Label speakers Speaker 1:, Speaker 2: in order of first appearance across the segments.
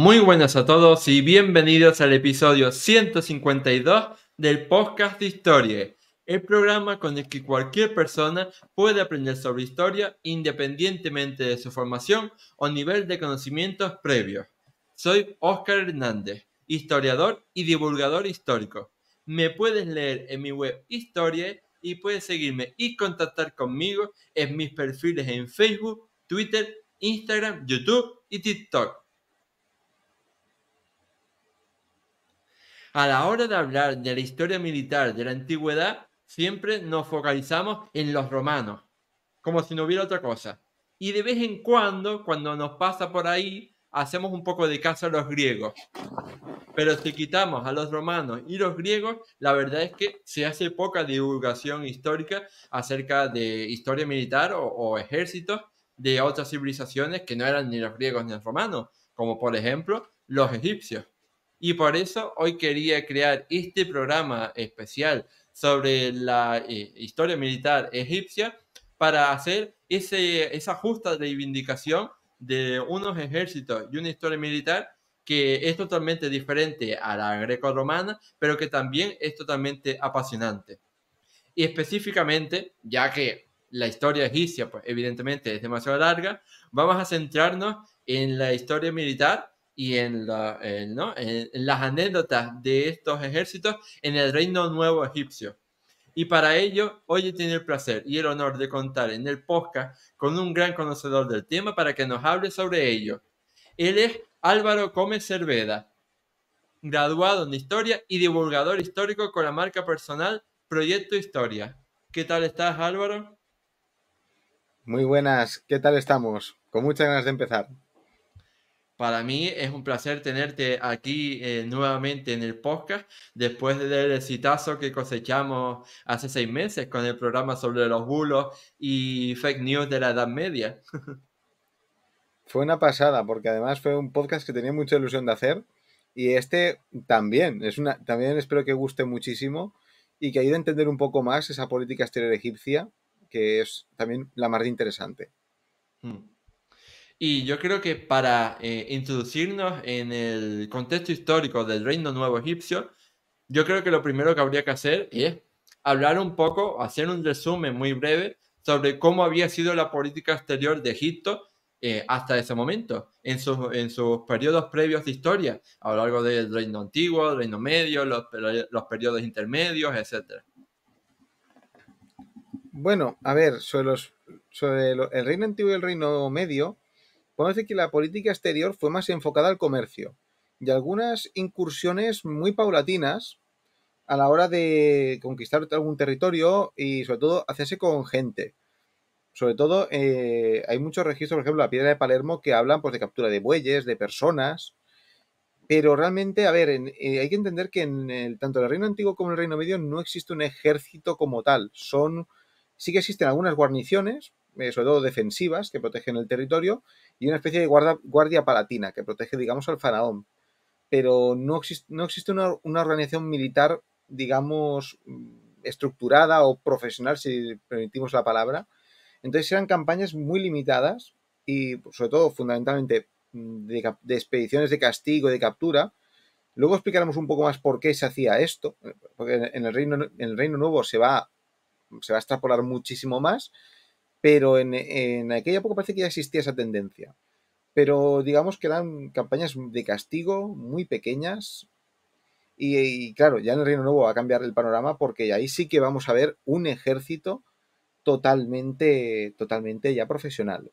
Speaker 1: Muy buenas a todos y bienvenidos al episodio 152 del podcast de historia, el programa con el que cualquier persona puede aprender sobre historia independientemente de su formación o nivel de conocimientos previos. Soy Óscar Hernández, historiador y divulgador histórico. Me puedes leer en mi web Historia y puedes seguirme y contactar conmigo en mis perfiles en Facebook, Twitter, Instagram, YouTube y TikTok a la hora de hablar de la historia militar de la antigüedad, siempre nos focalizamos en los romanos, como si no hubiera otra cosa. Y de vez en cuando, cuando nos pasa por ahí, hacemos un poco de caso a los griegos. Pero si quitamos a los romanos y los griegos, la verdad es que se hace poca divulgación histórica acerca de historia militar o, ejércitos de otras civilizaciones que no eran ni los griegos ni los romanos, como por ejemplo los egipcios. Y por eso hoy quería crear este programa especial sobre la eh, historia militar egipcia para hacer esa justa reivindicación de unos ejércitos y una historia militar que es totalmente diferente a la greco-romana, pero que también es totalmente apasionante. Y específicamente, ya que la historia egipcia, pues, evidentemente, es demasiado larga, vamos a centrarnos en la historia militar y en, las anécdotas de estos ejércitos en el reino nuevo egipcio. Y para ello, hoy tiene el placer y el honor de contar en el podcast con un gran conocedor del tema para que nos hable sobre ello. Él es Álvaro Gómez Cerveda, graduado en Historia y divulgador histórico con la marca personal Proyecto Historia. ¿Qué tal estás, Álvaro?
Speaker 2: Muy buenas, ¿qué tal estamos? Con muchas ganas de empezar.
Speaker 1: Para mí es un placer tenerte aquí eh, nuevamente en el podcast después del citazo que cosechamos hace seis meses con el programa sobre los bulos y fake news de la Edad Media.
Speaker 2: Fue una pasada, porque además fue un podcast que tenía mucha ilusión de hacer y este también, es una, también espero que guste muchísimo y que ayude a entender un poco más esa política exterior egipcia, que es también la más interesante.
Speaker 1: Hmm. Y yo creo que para eh, introducirnos en el contexto histórico del Reino Nuevo Egipcio, yo creo que lo primero que habría que hacer es hablar un poco, hacer un resumen muy breve sobre cómo había sido la política exterior de Egipto eh, hasta ese momento, en sus, en sus periodos previos de historia, a lo largo del Reino Antiguo, el Reino Medio, los, periodos intermedios, etc.
Speaker 2: Bueno, a ver, sobre, los, sobre el Reino Antiguo y el Reino Medio, podemos que la política exterior fue más enfocada al comercio y algunas incursiones muy paulatinas a la hora de conquistar algún territorio y sobre todo hacerse con gente. Sobre todo eh, hay muchos registros, por ejemplo, la piedra de Palermo, que hablan pues, de captura de bueyes, de personas. Pero realmente, a ver, eh, hay que entender que en tanto en el Reino Antiguo como en el Reino Medio no existe un ejército como tal. Son, sí que existen algunas guarniciones, eh, sobre todo defensivas, que protegen el territorio, y una especie de guardia palatina que protege, digamos, al faraón. Pero no, no existe una, organización militar, digamos, estructurada o profesional, si permitimos la palabra. Entonces eran campañas muy limitadas y, sobre todo, fundamentalmente mm, de, expediciones de castigo, de captura, Luego explicaremos un poco más por qué se hacía esto, eh, porque en el Reino, en el Reino Nuevo se va, se va a extrapolar muchísimo más, pero en, en aquella época parece que ya existía esa tendencia. Pero digamos que eran campañas de castigo muy pequeñas, y, claro, ya en el Reino Nuevo va a cambiar el panorama porque ahí sí que vamos a ver un ejército totalmente, totalmente ya profesional.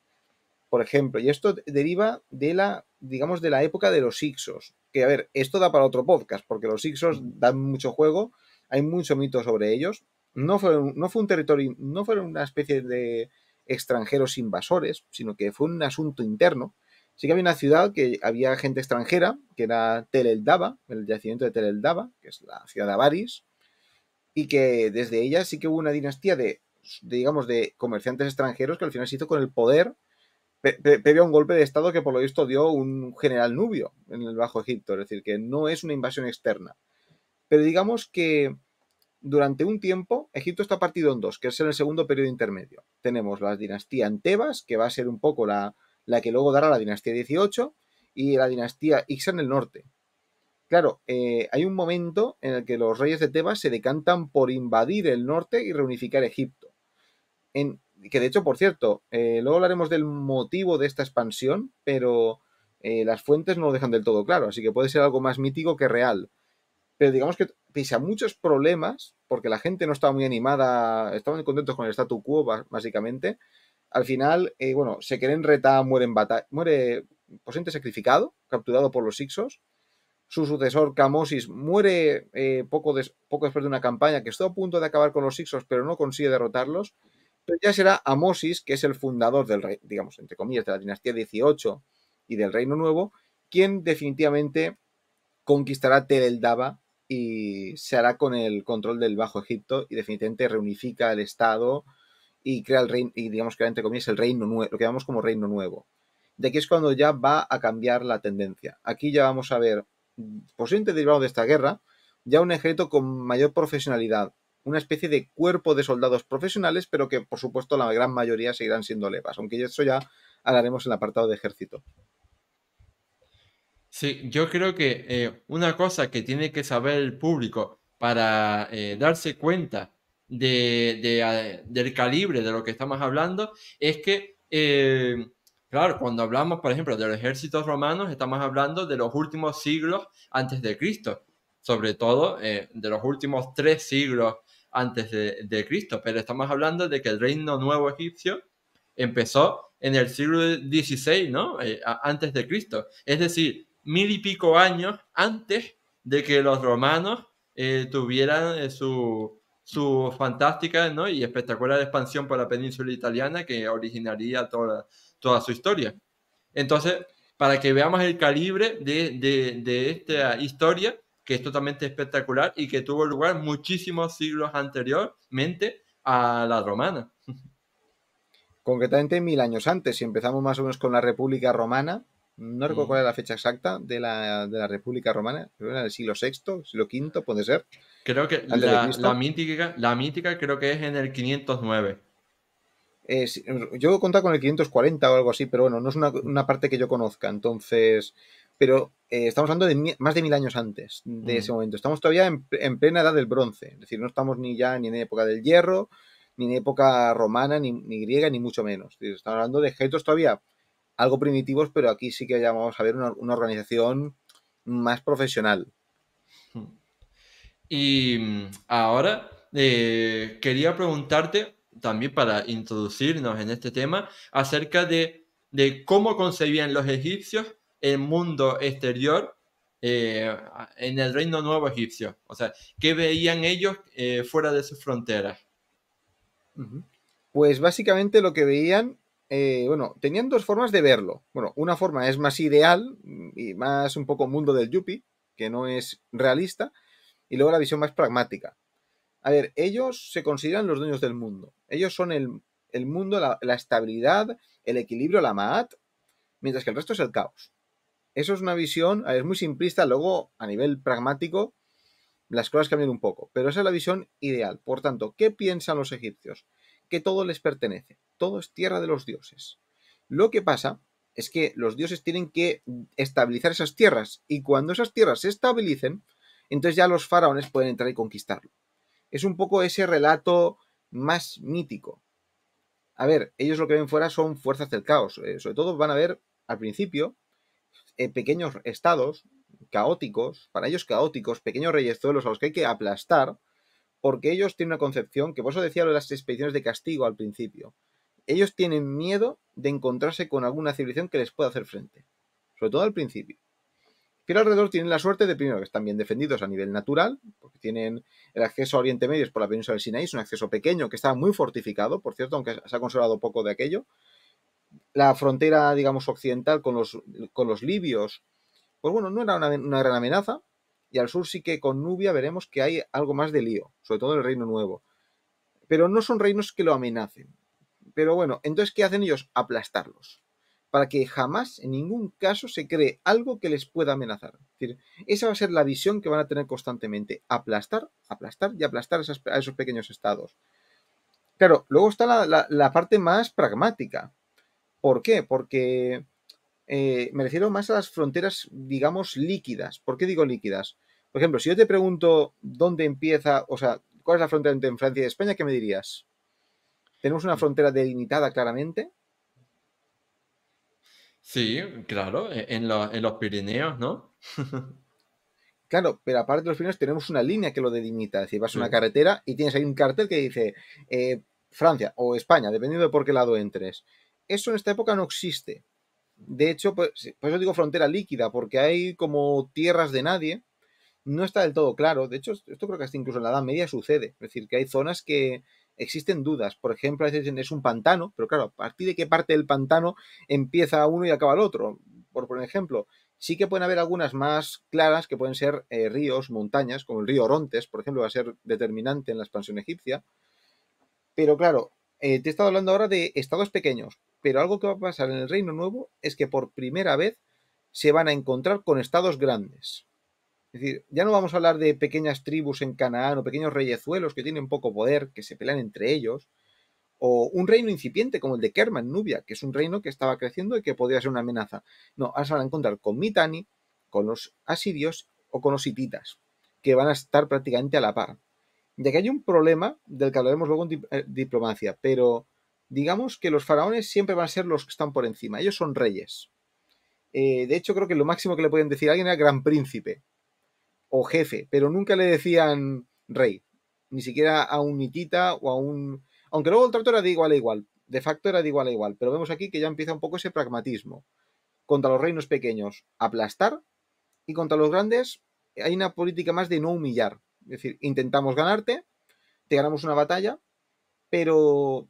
Speaker 2: Por ejemplo, y esto deriva de la, digamos, de la época de los Ixos. Que a ver, esto da para otro podcast, porque los Ixos mm. dan mucho juego, hay mucho mito sobre ellos, no fue, un territorio, no fueron una especie de extranjeros invasores, sino que fue un asunto interno. Sí que había una ciudad que había gente extranjera, que era Tel el el yacimiento de Tel el que es la ciudad de Avaris, y que desde ella sí que hubo una dinastía de, de digamos, de comerciantes extranjeros que al final se hizo con el poder previo a un golpe de Estado que por lo visto dio un general nubio en el Bajo Egipto, es decir, que no es una invasión externa. Pero digamos que durante un tiempo, Egipto está partido en dos, que es en el segundo periodo intermedio. Tenemos la dinastía en Tebas, que va a ser un poco la, la que luego dará la dinastía 18, y la dinastía Ixa en el norte. Claro, eh, hay un momento en el que los reyes de Tebas se decantan por invadir el norte y reunificar Egipto. En, que de hecho, por cierto, eh, luego hablaremos del motivo de esta expansión, pero eh, las fuentes no lo dejan del todo claro, así que puede ser algo más mítico que real. Pero digamos que pese a muchos problemas, porque la gente no estaba muy animada, estaban contentos con el statu quo, básicamente, al final, eh, bueno, se quieren reta, muere, muere pues, posente sacrificado, capturado por los Sixos. Su sucesor, Kamosis muere eh, poco, después de una campaña que está a punto de acabar con los Sixos, pero no consigue derrotarlos. Pero ya será Amosis, que es el fundador del rey, digamos, entre comillas, de la dinastía 18 y del Reino Nuevo, quien definitivamente conquistará Tereldaba y se hará con el control del Bajo Egipto y definitivamente reunifica el Estado y crea el reino, y digamos que entre comillas el reino nuevo, lo que llamamos como reino nuevo. De aquí es cuando ya va a cambiar la tendencia. Aquí ya vamos a ver, posiblemente derivado de esta guerra, ya un ejército con mayor profesionalidad, una especie de cuerpo de soldados profesionales, pero que por supuesto la gran mayoría seguirán siendo levas, aunque eso ya hablaremos en el apartado de ejército.
Speaker 1: Sí, yo creo que eh, una cosa que tiene que saber el público para eh, darse cuenta eh, del calibre de lo que estamos hablando es que, claro, cuando hablamos, por ejemplo, de los ejércitos romanos, estamos hablando de los últimos siglos antes de Cristo, sobre todo de los últimos tres siglos antes de, Cristo, pero estamos hablando de que el reino nuevo egipcio empezó en el siglo XVI, ¿no? antes de Cristo. Es decir, mil y pico años antes de que los romanos eh, tuvieran eh, su, fantástica y espectacular expansión por la península italiana que originaría toda, toda su historia. Entonces, para que veamos el calibre de, de esta historia, que es totalmente espectacular y que tuvo lugar muchísimos siglos anteriormente a la romana. Concretamente
Speaker 2: mil años antes, si empezamos más o menos con la República Romana, no recuerdo
Speaker 1: cuál es la fecha exacta de
Speaker 2: la, República Romana, pero era el siglo VI, siglo V, puede ser. Creo que la,
Speaker 1: mítica, la mítica creo que es en el 509. yo
Speaker 2: he con el 540 o algo así, pero bueno, no es una, parte que yo conozca, entonces... Pero eh, estamos hablando de más de mil años antes de mm. ese momento. Estamos todavía en, plena edad del bronce, es decir, no estamos ni ya ni en época del hierro, ni en época romana, ni, ni griega, ni mucho menos. Estamos hablando de objetos todavía algo primitivos, pero aquí sí que ya vamos a ver una, organización más profesional.
Speaker 1: Y mm, ahora eh, quería preguntarte, también para introducirnos en este tema, acerca de, cómo concebían los egipcios el mundo exterior eh, en el Reino Nuevo Egipcio. O sea, ¿qué veían ellos eh, fuera de sus fronteras?
Speaker 2: Pues básicamente lo que veían eh, bueno, tenían dos formas de verlo. Bueno, una forma es más ideal mm, y más un poco mundo del yuppie, que no es realista, y luego la visión más pragmática. A ver, ellos se consideran los dueños del mundo. Ellos son el, mundo, la, estabilidad, el equilibrio, la maat, mientras que el resto es el caos. Eso es una visión, es muy simplista, luego a nivel pragmático las cosas cambian un poco, pero esa es la visión ideal. Por tanto, ¿qué piensan los egipcios? Que todo les pertenece todo es tierra de los dioses. Lo que pasa es que los dioses tienen que estabilizar esas tierras y cuando esas tierras se estabilicen, entonces ya los faraones pueden entrar y conquistarlo. Es un poco ese relato más mítico. A ver, ellos lo que ven fuera son fuerzas del caos. Eh, sobre todo van a ver al principio eh, pequeños estados caóticos, para ellos caóticos, pequeños reyezuelos a los que hay que aplastar, porque ellos tienen una concepción que por eso decía de las expediciones de castigo al principio ellos tienen miedo de encontrarse con alguna civilización que les pueda hacer frente, sobre todo al principio. Pero alrededor tienen la suerte de, primero, que están bien defendidos a nivel natural, porque tienen el acceso a Oriente Medio por la península del Sinaí, es un acceso pequeño que está muy fortificado, por cierto, aunque se ha conservado poco de aquello. La frontera, digamos, occidental con los, con los libios, pues bueno, no era una, una gran amenaza, y al sur sí que con Nubia veremos que hay algo más de lío, sobre todo en el Reino Nuevo. Pero no son reinos que lo amenacen, pero bueno, entonces, ¿qué hacen ellos? Aplastarlos. Para que jamás, en ningún caso, se cree algo que les pueda amenazar. Es decir, esa va a ser la visión que van a tener constantemente. Aplastar, aplastar y aplastar a esos pequeños estados. Claro, luego está la, parte más pragmática. ¿Por qué? Porque eh, me refiero más a las fronteras, digamos, líquidas. ¿Por qué digo líquidas? Por ejemplo, si yo te pregunto dónde empieza, o sea, cuál es la frontera entre Francia y España, ¿qué me dirías? ¿Tenemos una frontera delimitada claramente?
Speaker 1: Sí, claro, e-, en, los Pirineos, ¿no?
Speaker 2: Claro, pero aparte de los Pirineos tenemos una línea que lo delimita. Es decir, vas a una carretera y tienes ahí un cartel que dice eh, Francia o España, dependiendo de por qué lado entres. Eso en esta época no existe. De hecho, pues, por eso digo frontera líquida, porque hay como tierras de nadie. No está del todo claro. De hecho, esto creo que hasta incluso en la Edad Media sucede. Es decir, que hay zonas que existen dudas. Por ejemplo, es un pantano, pero claro, ¿a partir de qué parte del pantano empieza uno y acaba el otro? Por, por ejemplo, sí que pueden haber algunas más claras que pueden ser eh, ríos, montañas, como el río Orontes, por ejemplo, va a ser determinante en la expansión egipcia. Pero claro, eh, te he estado hablando ahora de estados pequeños, pero algo que va a pasar en el Reino Nuevo es que por primera vez se van a encontrar con estados grandes. Es decir, ya no vamos a hablar de pequeñas tribus en Canaán o pequeños reyezuelos que tienen poco poder, que se pelean entre ellos, o un reino incipiente como el de Kerman, Nubia, que es un reino que estaba creciendo y que podía ser una amenaza. No, ahora se van a encontrar con Mitani, con los asirios o con los hititas, que van a estar prácticamente a la par. De que hay un problema del que hablaremos luego en eh, diplomacia, pero digamos que los faraones siempre van a ser los que están por encima, ellos son reyes. Eh, de hecho, creo que lo máximo que le pueden decir a alguien era gran príncipe, o jefe, pero nunca le decían rey, ni siquiera a un niquita o a un... Aunque luego el trato era de igual a igual, de facto era de igual a igual, pero vemos aquí que ya empieza un poco ese pragmatismo. Contra los reinos pequeños, aplastar, y contra los grandes hay una política más de no humillar. Es decir, intentamos ganarte, te ganamos una batalla, pero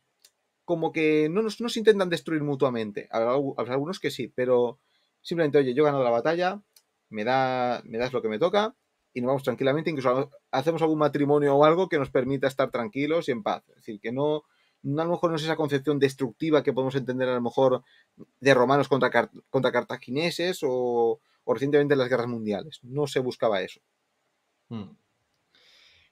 Speaker 2: como que no nos, intentan destruir mutuamente. algunos que sí, pero simplemente, oye, yo he ganado la batalla, me, da, me das lo que me toca, y nos vamos tranquilamente, incluso hacemos algún matrimonio o algo que nos permita estar tranquilos y en paz. Es decir, que no, a lo mejor no es esa concepción destructiva que podemos entender a lo mejor de romanos contra, contra cartagineses o, recientemente las guerras mundiales. No se buscaba eso.
Speaker 1: Quizás hmm.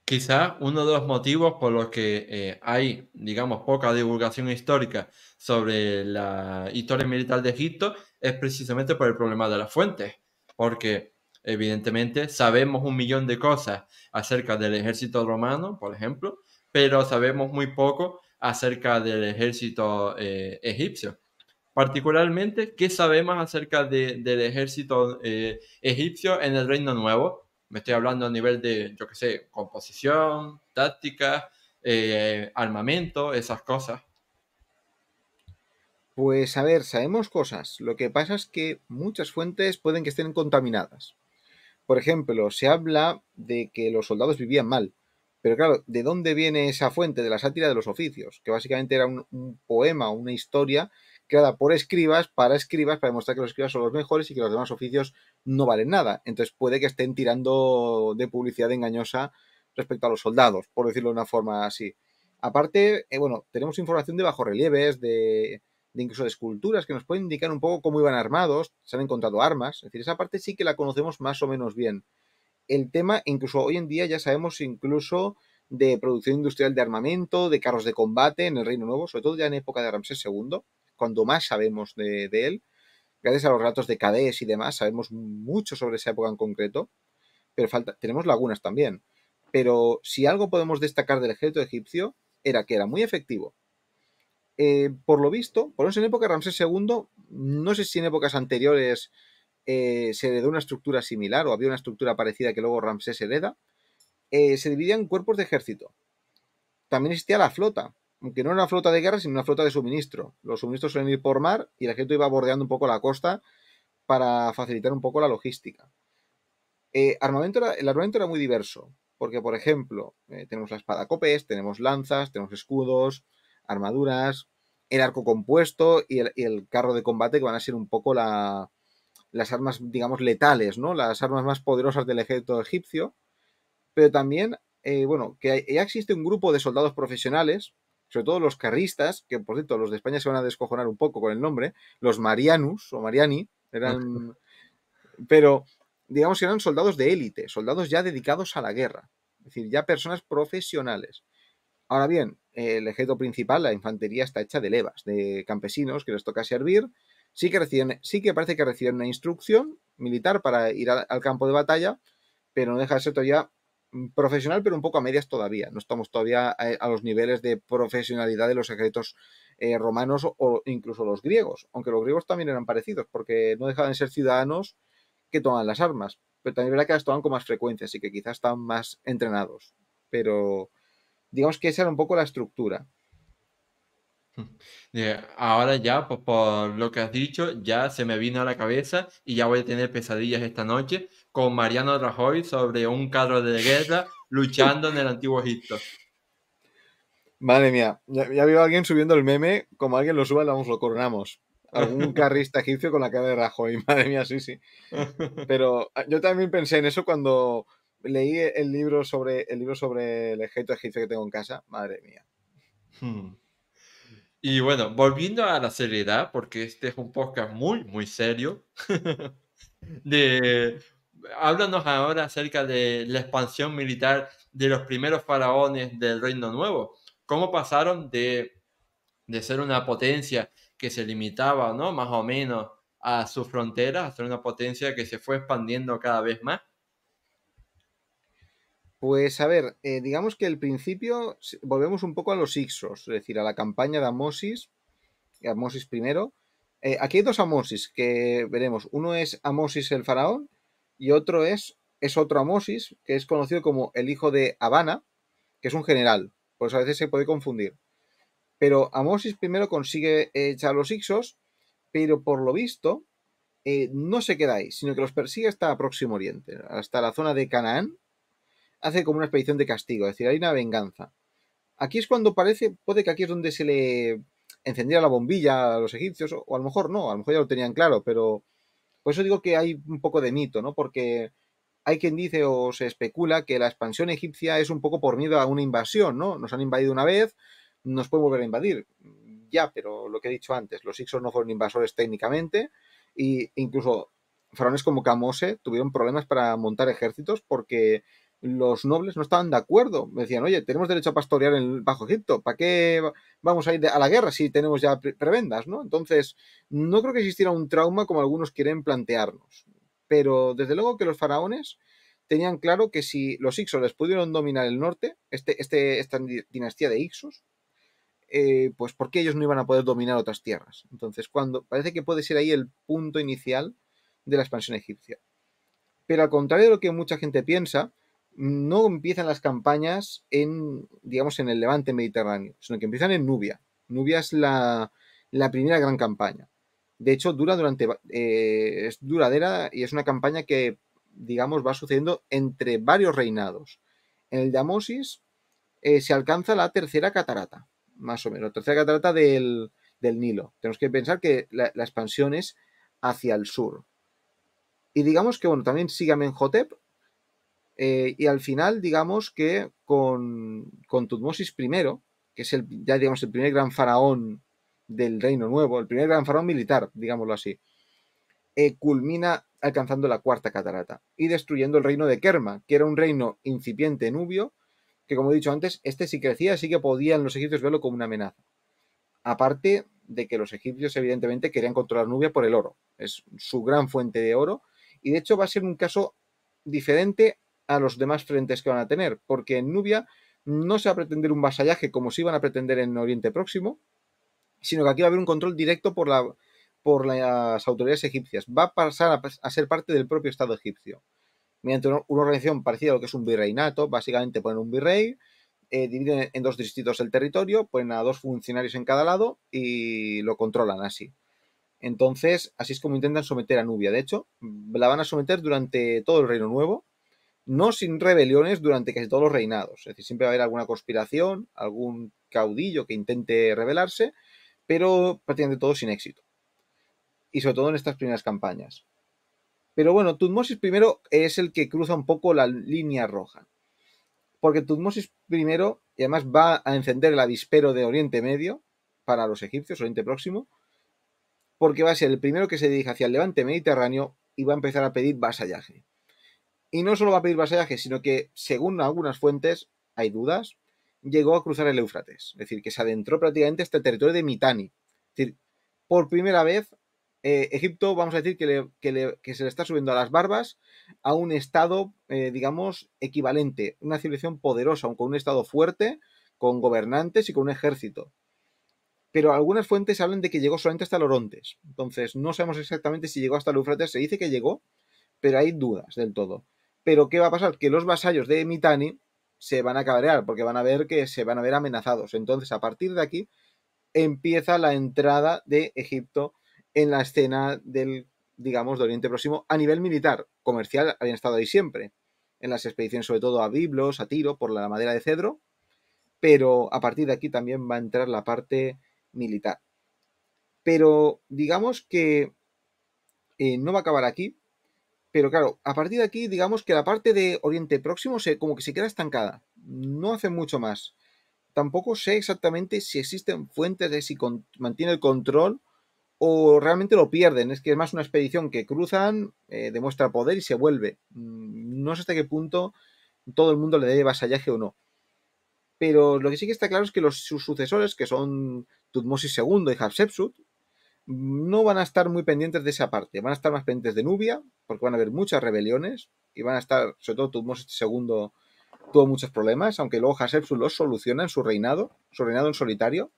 Speaker 1: Quizá uno de los motivos por los que eh, hay, digamos, poca divulgación histórica sobre la historia militar de Egipto es precisamente por el problema de las fuentes, porque Evidentemente, sabemos un millón de cosas acerca del ejército romano, por ejemplo, pero sabemos muy poco acerca del ejército eh, egipcio. Particularmente, ¿qué sabemos acerca del ejército eh, egipcio en el Reino Nuevo? Me estoy hablando a nivel de, yo qué sé, composición, táctica, eh, armamento, esas cosas.
Speaker 2: Pues a ver, sabemos cosas. Lo que pasa es que muchas fuentes pueden que estén contaminadas. Por ejemplo, se habla de que los soldados vivían mal. Pero claro, ¿de dónde viene esa fuente de la sátira de los oficios? Que básicamente era un, poema, una historia creada por escribas para escribas, para demostrar que los escribas son los mejores y que los demás oficios no valen nada. Entonces puede que estén tirando de publicidad engañosa respecto a los soldados, por decirlo de una forma así. Aparte, eh, bueno, tenemos información de bajorrelieves, de, de incluso de esculturas que nos pueden indicar un poco cómo iban armados, se han encontrado armas, es decir, esa parte sí que la conocemos más o menos bien. El tema, incluso hoy en día ya sabemos incluso de producción industrial de armamento, de carros de combate en el Reino Nuevo, sobre todo ya en época de Ramsés II, cuando más sabemos de, él. Gracias a los relatos de Cadés y demás, sabemos mucho sobre esa época en concreto, pero falta, tenemos lagunas también. Pero si algo podemos destacar del ejército egipcio, era que era muy efectivo, eh, por lo visto, por eso en época Ramsés II, no sé si en épocas anteriores eh, se heredó una estructura similar o había una estructura parecida que luego Ramsés hereda, eh, se dividía en cuerpos de ejército. También existía la flota, aunque no era una flota de guerra, sino una flota de suministro. Los suministros suelen ir por mar y la gente iba bordeando un poco la costa para facilitar un poco la logística. armamento el armamento era muy diverso, porque, por ejemplo, tenemos la espada copes, tenemos lanzas, tenemos escudos, armaduras, el arco compuesto y el, carro de combate que van a ser un poco las armas, digamos, letales, ¿no? Las armas más poderosas del ejército egipcio. Pero también, eh, bueno, que ya existe un grupo de soldados profesionales, sobre todo los carristas, que por cierto los de España se van a descojonar un poco con el nombre, los Marianus o Mariani, eran... pero digamos que eran soldados de élite, soldados ya dedicados a la guerra, es decir, ya personas profesionales. Ahora bien, el ejército principal, la infantería, está hecha de levas, de campesinos que les toca servir. Sí que, sí que parece que reciben una instrucción militar para ir al campo de batalla, pero no deja de ser todavía mm, profesional, pero un poco a medias todavía. No estamos todavía eh, a, los niveles de profesionalidad de los ejércitos eh, romanos o incluso los griegos, aunque los griegos también eran parecidos, porque no dejaban de ser ciudadanos que toman las armas, pero también verdad que las toman con más frecuencia, así que quizás están más entrenados. Pero Digamos que esa era un poco la estructura.
Speaker 1: Eh, ahora ya, por, lo que has dicho, ya se me vino a la cabeza y ya voy a tener pesadillas esta noche con Mariano Rajoy sobre un carro de guerra luchando en el antiguo Egipto.
Speaker 2: Madre mía, ya, veo a alguien subiendo el meme, como alguien lo suba, vamos, lo coronamos. Algún carrista egipcio con la cara de Rajoy, madre mía, sí, sí. Pero ah, yo también pensé en eso cuando leí el libro sobre el libro sobre el ejército egipcio que tengo en casa, madre mía.
Speaker 1: Hmm. Y bueno, volviendo a la seriedad, porque este es un podcast muy, muy serio, de, háblanos ahora acerca de la expansión militar de los primeros faraones del Reino Nuevo. ¿Cómo pasaron de, ser una potencia que se limitaba, ¿no? Más o menos a sus fronteras, a ser una potencia que se fue expandiendo cada vez más
Speaker 2: pues a ver, eh, digamos que al principio volvemos un poco a los Ixos, es decir, a la campaña de Amosis, Amosis primero. Eh, aquí hay dos Amosis que veremos. Uno es Amosis el faraón y otro es, es otro Amosis, que es conocido como el hijo de Habana, que es un general. Pues a veces se puede confundir. Pero Amosis primero consigue echar a los Ixos, pero por lo visto eh, no se queda ahí, sino que los persigue hasta Próximo Oriente, hasta la zona de Canaán hace como una expedición de castigo, es decir, hay una venganza. Aquí es cuando parece, puede que aquí es donde se le encendiera la bombilla a los egipcios, o, a lo mejor no, a lo mejor ya lo tenían claro, pero por eso digo que hay un poco de mito, ¿no? Porque hay quien dice o se especula que la expansión egipcia es un poco por miedo a una invasión, ¿no? Nos han invadido una vez, nos pueden volver a invadir. Ya, pero lo que he dicho antes, los Ixos no fueron invasores técnicamente, e incluso faraones como Camose tuvieron problemas para montar ejércitos porque los nobles no estaban de acuerdo. decían, oye, tenemos derecho a pastorear en el Bajo Egipto, ¿para qué vamos a ir a la guerra si tenemos ya prebendas? ¿no? Entonces, no creo que existiera un trauma como algunos quieren plantearnos. Pero desde luego que los faraones tenían claro que si los Ixos les pudieron dominar el norte, este, este, esta dinastía de Ixos, eh, pues pues qué ellos no iban a poder dominar otras tierras. Entonces, cuando parece que puede ser ahí el punto inicial de la expansión egipcia. Pero al contrario de lo que mucha gente piensa, no empiezan las campañas en, digamos, en el levante mediterráneo, sino que empiezan en Nubia. Nubia es la, primera gran campaña. De hecho, dura durante. Eh, es duradera y es una campaña que, digamos, va sucediendo entre varios reinados. En el de Amosis eh, se alcanza la tercera catarata, más o menos, la tercera catarata del, Nilo. Tenemos que pensar que la, expansión es hacia el sur. Y digamos que, bueno, también sigue Amenhotep eh, y al final, digamos que con, Tutmosis I, que es el, ya digamos, el primer gran faraón del Reino Nuevo, el primer gran faraón militar, digámoslo así, eh, culmina alcanzando la cuarta catarata y destruyendo el reino de Kerma, que era un reino incipiente nubio, que como he dicho antes, este sí crecía, así que podían los egipcios verlo como una amenaza. Aparte de que los egipcios evidentemente querían controlar Nubia por el oro, es su gran fuente de oro, y de hecho va a ser un caso diferente los demás frentes que van a tener, porque en Nubia no se va a pretender un vasallaje como si iban a pretender en Oriente Próximo, sino que aquí va a haber un control directo por, las autoridades egipcias. Va a pasar a, ser parte del propio Estado egipcio. Mediante una, organización parecida a lo que es un virreinato, básicamente ponen un virrey, eh, dividen en dos distritos el territorio, ponen a dos funcionarios en cada lado y lo controlan así. Entonces, así es como intentan someter a Nubia. De hecho, la van a someter durante todo el Reino Nuevo, no sin rebeliones durante casi todos los reinados. Es decir, siempre va a haber alguna conspiración, algún caudillo que intente rebelarse, pero prácticamente todo sin éxito. Y sobre todo en estas primeras campañas. Pero bueno, Tutmosis I es el que cruza un poco la línea roja. Porque Tutmosis I, además va a encender el avispero de Oriente Medio para los egipcios, Oriente Próximo, porque va a ser el primero que se dirige hacia el levante mediterráneo y va a empezar a pedir vasallaje y no solo va a pedir vasallaje, sino que, según algunas fuentes, hay dudas, llegó a cruzar el Éufrates. Es decir, que se adentró prácticamente hasta el territorio de Mitani. Es decir, por primera vez, eh, Egipto, vamos a decir, que, se le está subiendo a las barbas a un estado, eh, digamos, equivalente, una civilización poderosa, aunque con un estado fuerte, con gobernantes y con un ejército. Pero algunas fuentes hablan de que llegó solamente hasta el Orontes. Entonces, no sabemos exactamente si llegó hasta el Éufrates. Se dice que llegó, pero hay dudas del todo. Pero ¿qué va a pasar? Que los vasallos de Mitanni se van a cabrear porque van a ver que se van a ver amenazados. Entonces, a partir de aquí empieza la entrada de Egipto en la escena del, digamos, de Oriente Próximo a nivel militar. Comercial habían estado ahí siempre, en las expediciones sobre todo a Biblos, a Tiro, por la madera de cedro, pero a partir de aquí también va a entrar la parte militar. Pero digamos que eh, no va a acabar aquí, pero claro, a partir de aquí, digamos que la parte de Oriente Próximo se, como que se queda estancada. No hace mucho más. Tampoco sé exactamente si existen fuentes de si mantiene el control o realmente lo pierden. Es que es más una expedición que cruzan, eh, demuestra poder y se vuelve. Mm, no sé hasta qué punto todo el mundo le debe vasallaje o no. Pero lo que sí que está claro es que los, sus sucesores, que son Tutmosis II y Hatshepsut, no van a estar muy pendientes de esa parte, van a estar más pendientes de Nubia, porque van a haber muchas rebeliones y van a estar, sobre todo Tutmosis II este tuvo muchos problemas, aunque luego Hatshepsut los soluciona en su reinado, su reinado en solitario.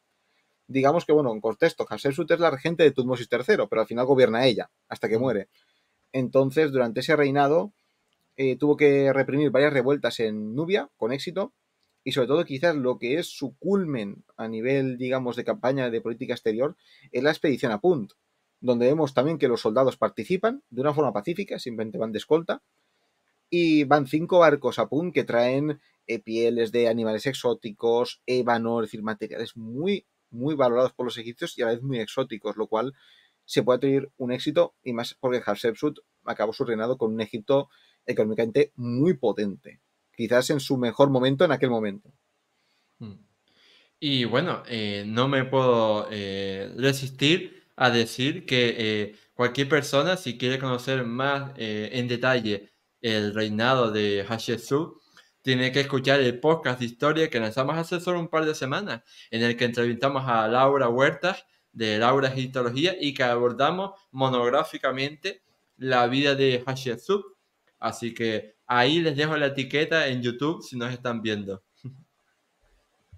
Speaker 2: Digamos que, bueno, en contexto, Hatshepsut es la regente de Tutmosis III, pero al final gobierna ella, hasta que muere. Entonces, durante ese reinado, eh, tuvo que reprimir varias revueltas en Nubia, con éxito, y sobre todo quizás lo que es su culmen a nivel, digamos, de campaña de política exterior es la expedición a Punt, donde vemos también que los soldados participan de una forma pacífica, simplemente van de escolta, y van cinco barcos a Punt que traen eh, pieles de animales exóticos, ébano, es decir, materiales muy, muy valorados por los egipcios y a la vez muy exóticos, lo cual se puede tener un éxito, y más porque Hatshepsut acabó su reinado con un Egipto económicamente muy potente quizás en su mejor momento en aquel momento.
Speaker 1: Mm. Y bueno, eh, no me puedo eh, resistir a decir que eh, cualquier persona, si quiere conocer más en detalle el reinado de Hatshepsut, tiene que escuchar el podcast de historia que lanzamos hace solo un par de semanas, en el que entrevistamos a Laura Huertas de Laura Histología y que abordamos monográficamente la vida de Hatshepsut Así que ahí les dejo la etiqueta en YouTube si nos están viendo.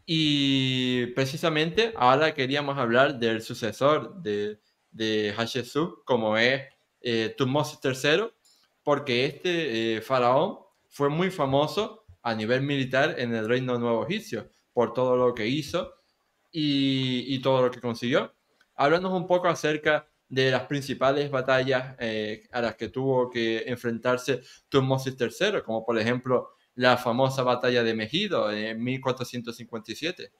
Speaker 1: Y precisamente ahora queríamos hablar del sucesor de, de Hatshepsut, como es eh, Tutmosis III, porque este eh, faraón fue muy famoso a nivel militar en el Reino Nuevo Egipcio por todo lo que hizo y, y todo lo que consiguió. Háblanos un poco acerca de las principales batallas eh, a las que tuvo que enfrentarse Tutmosis III, como por ejemplo la famosa batalla de Mejido en 1457.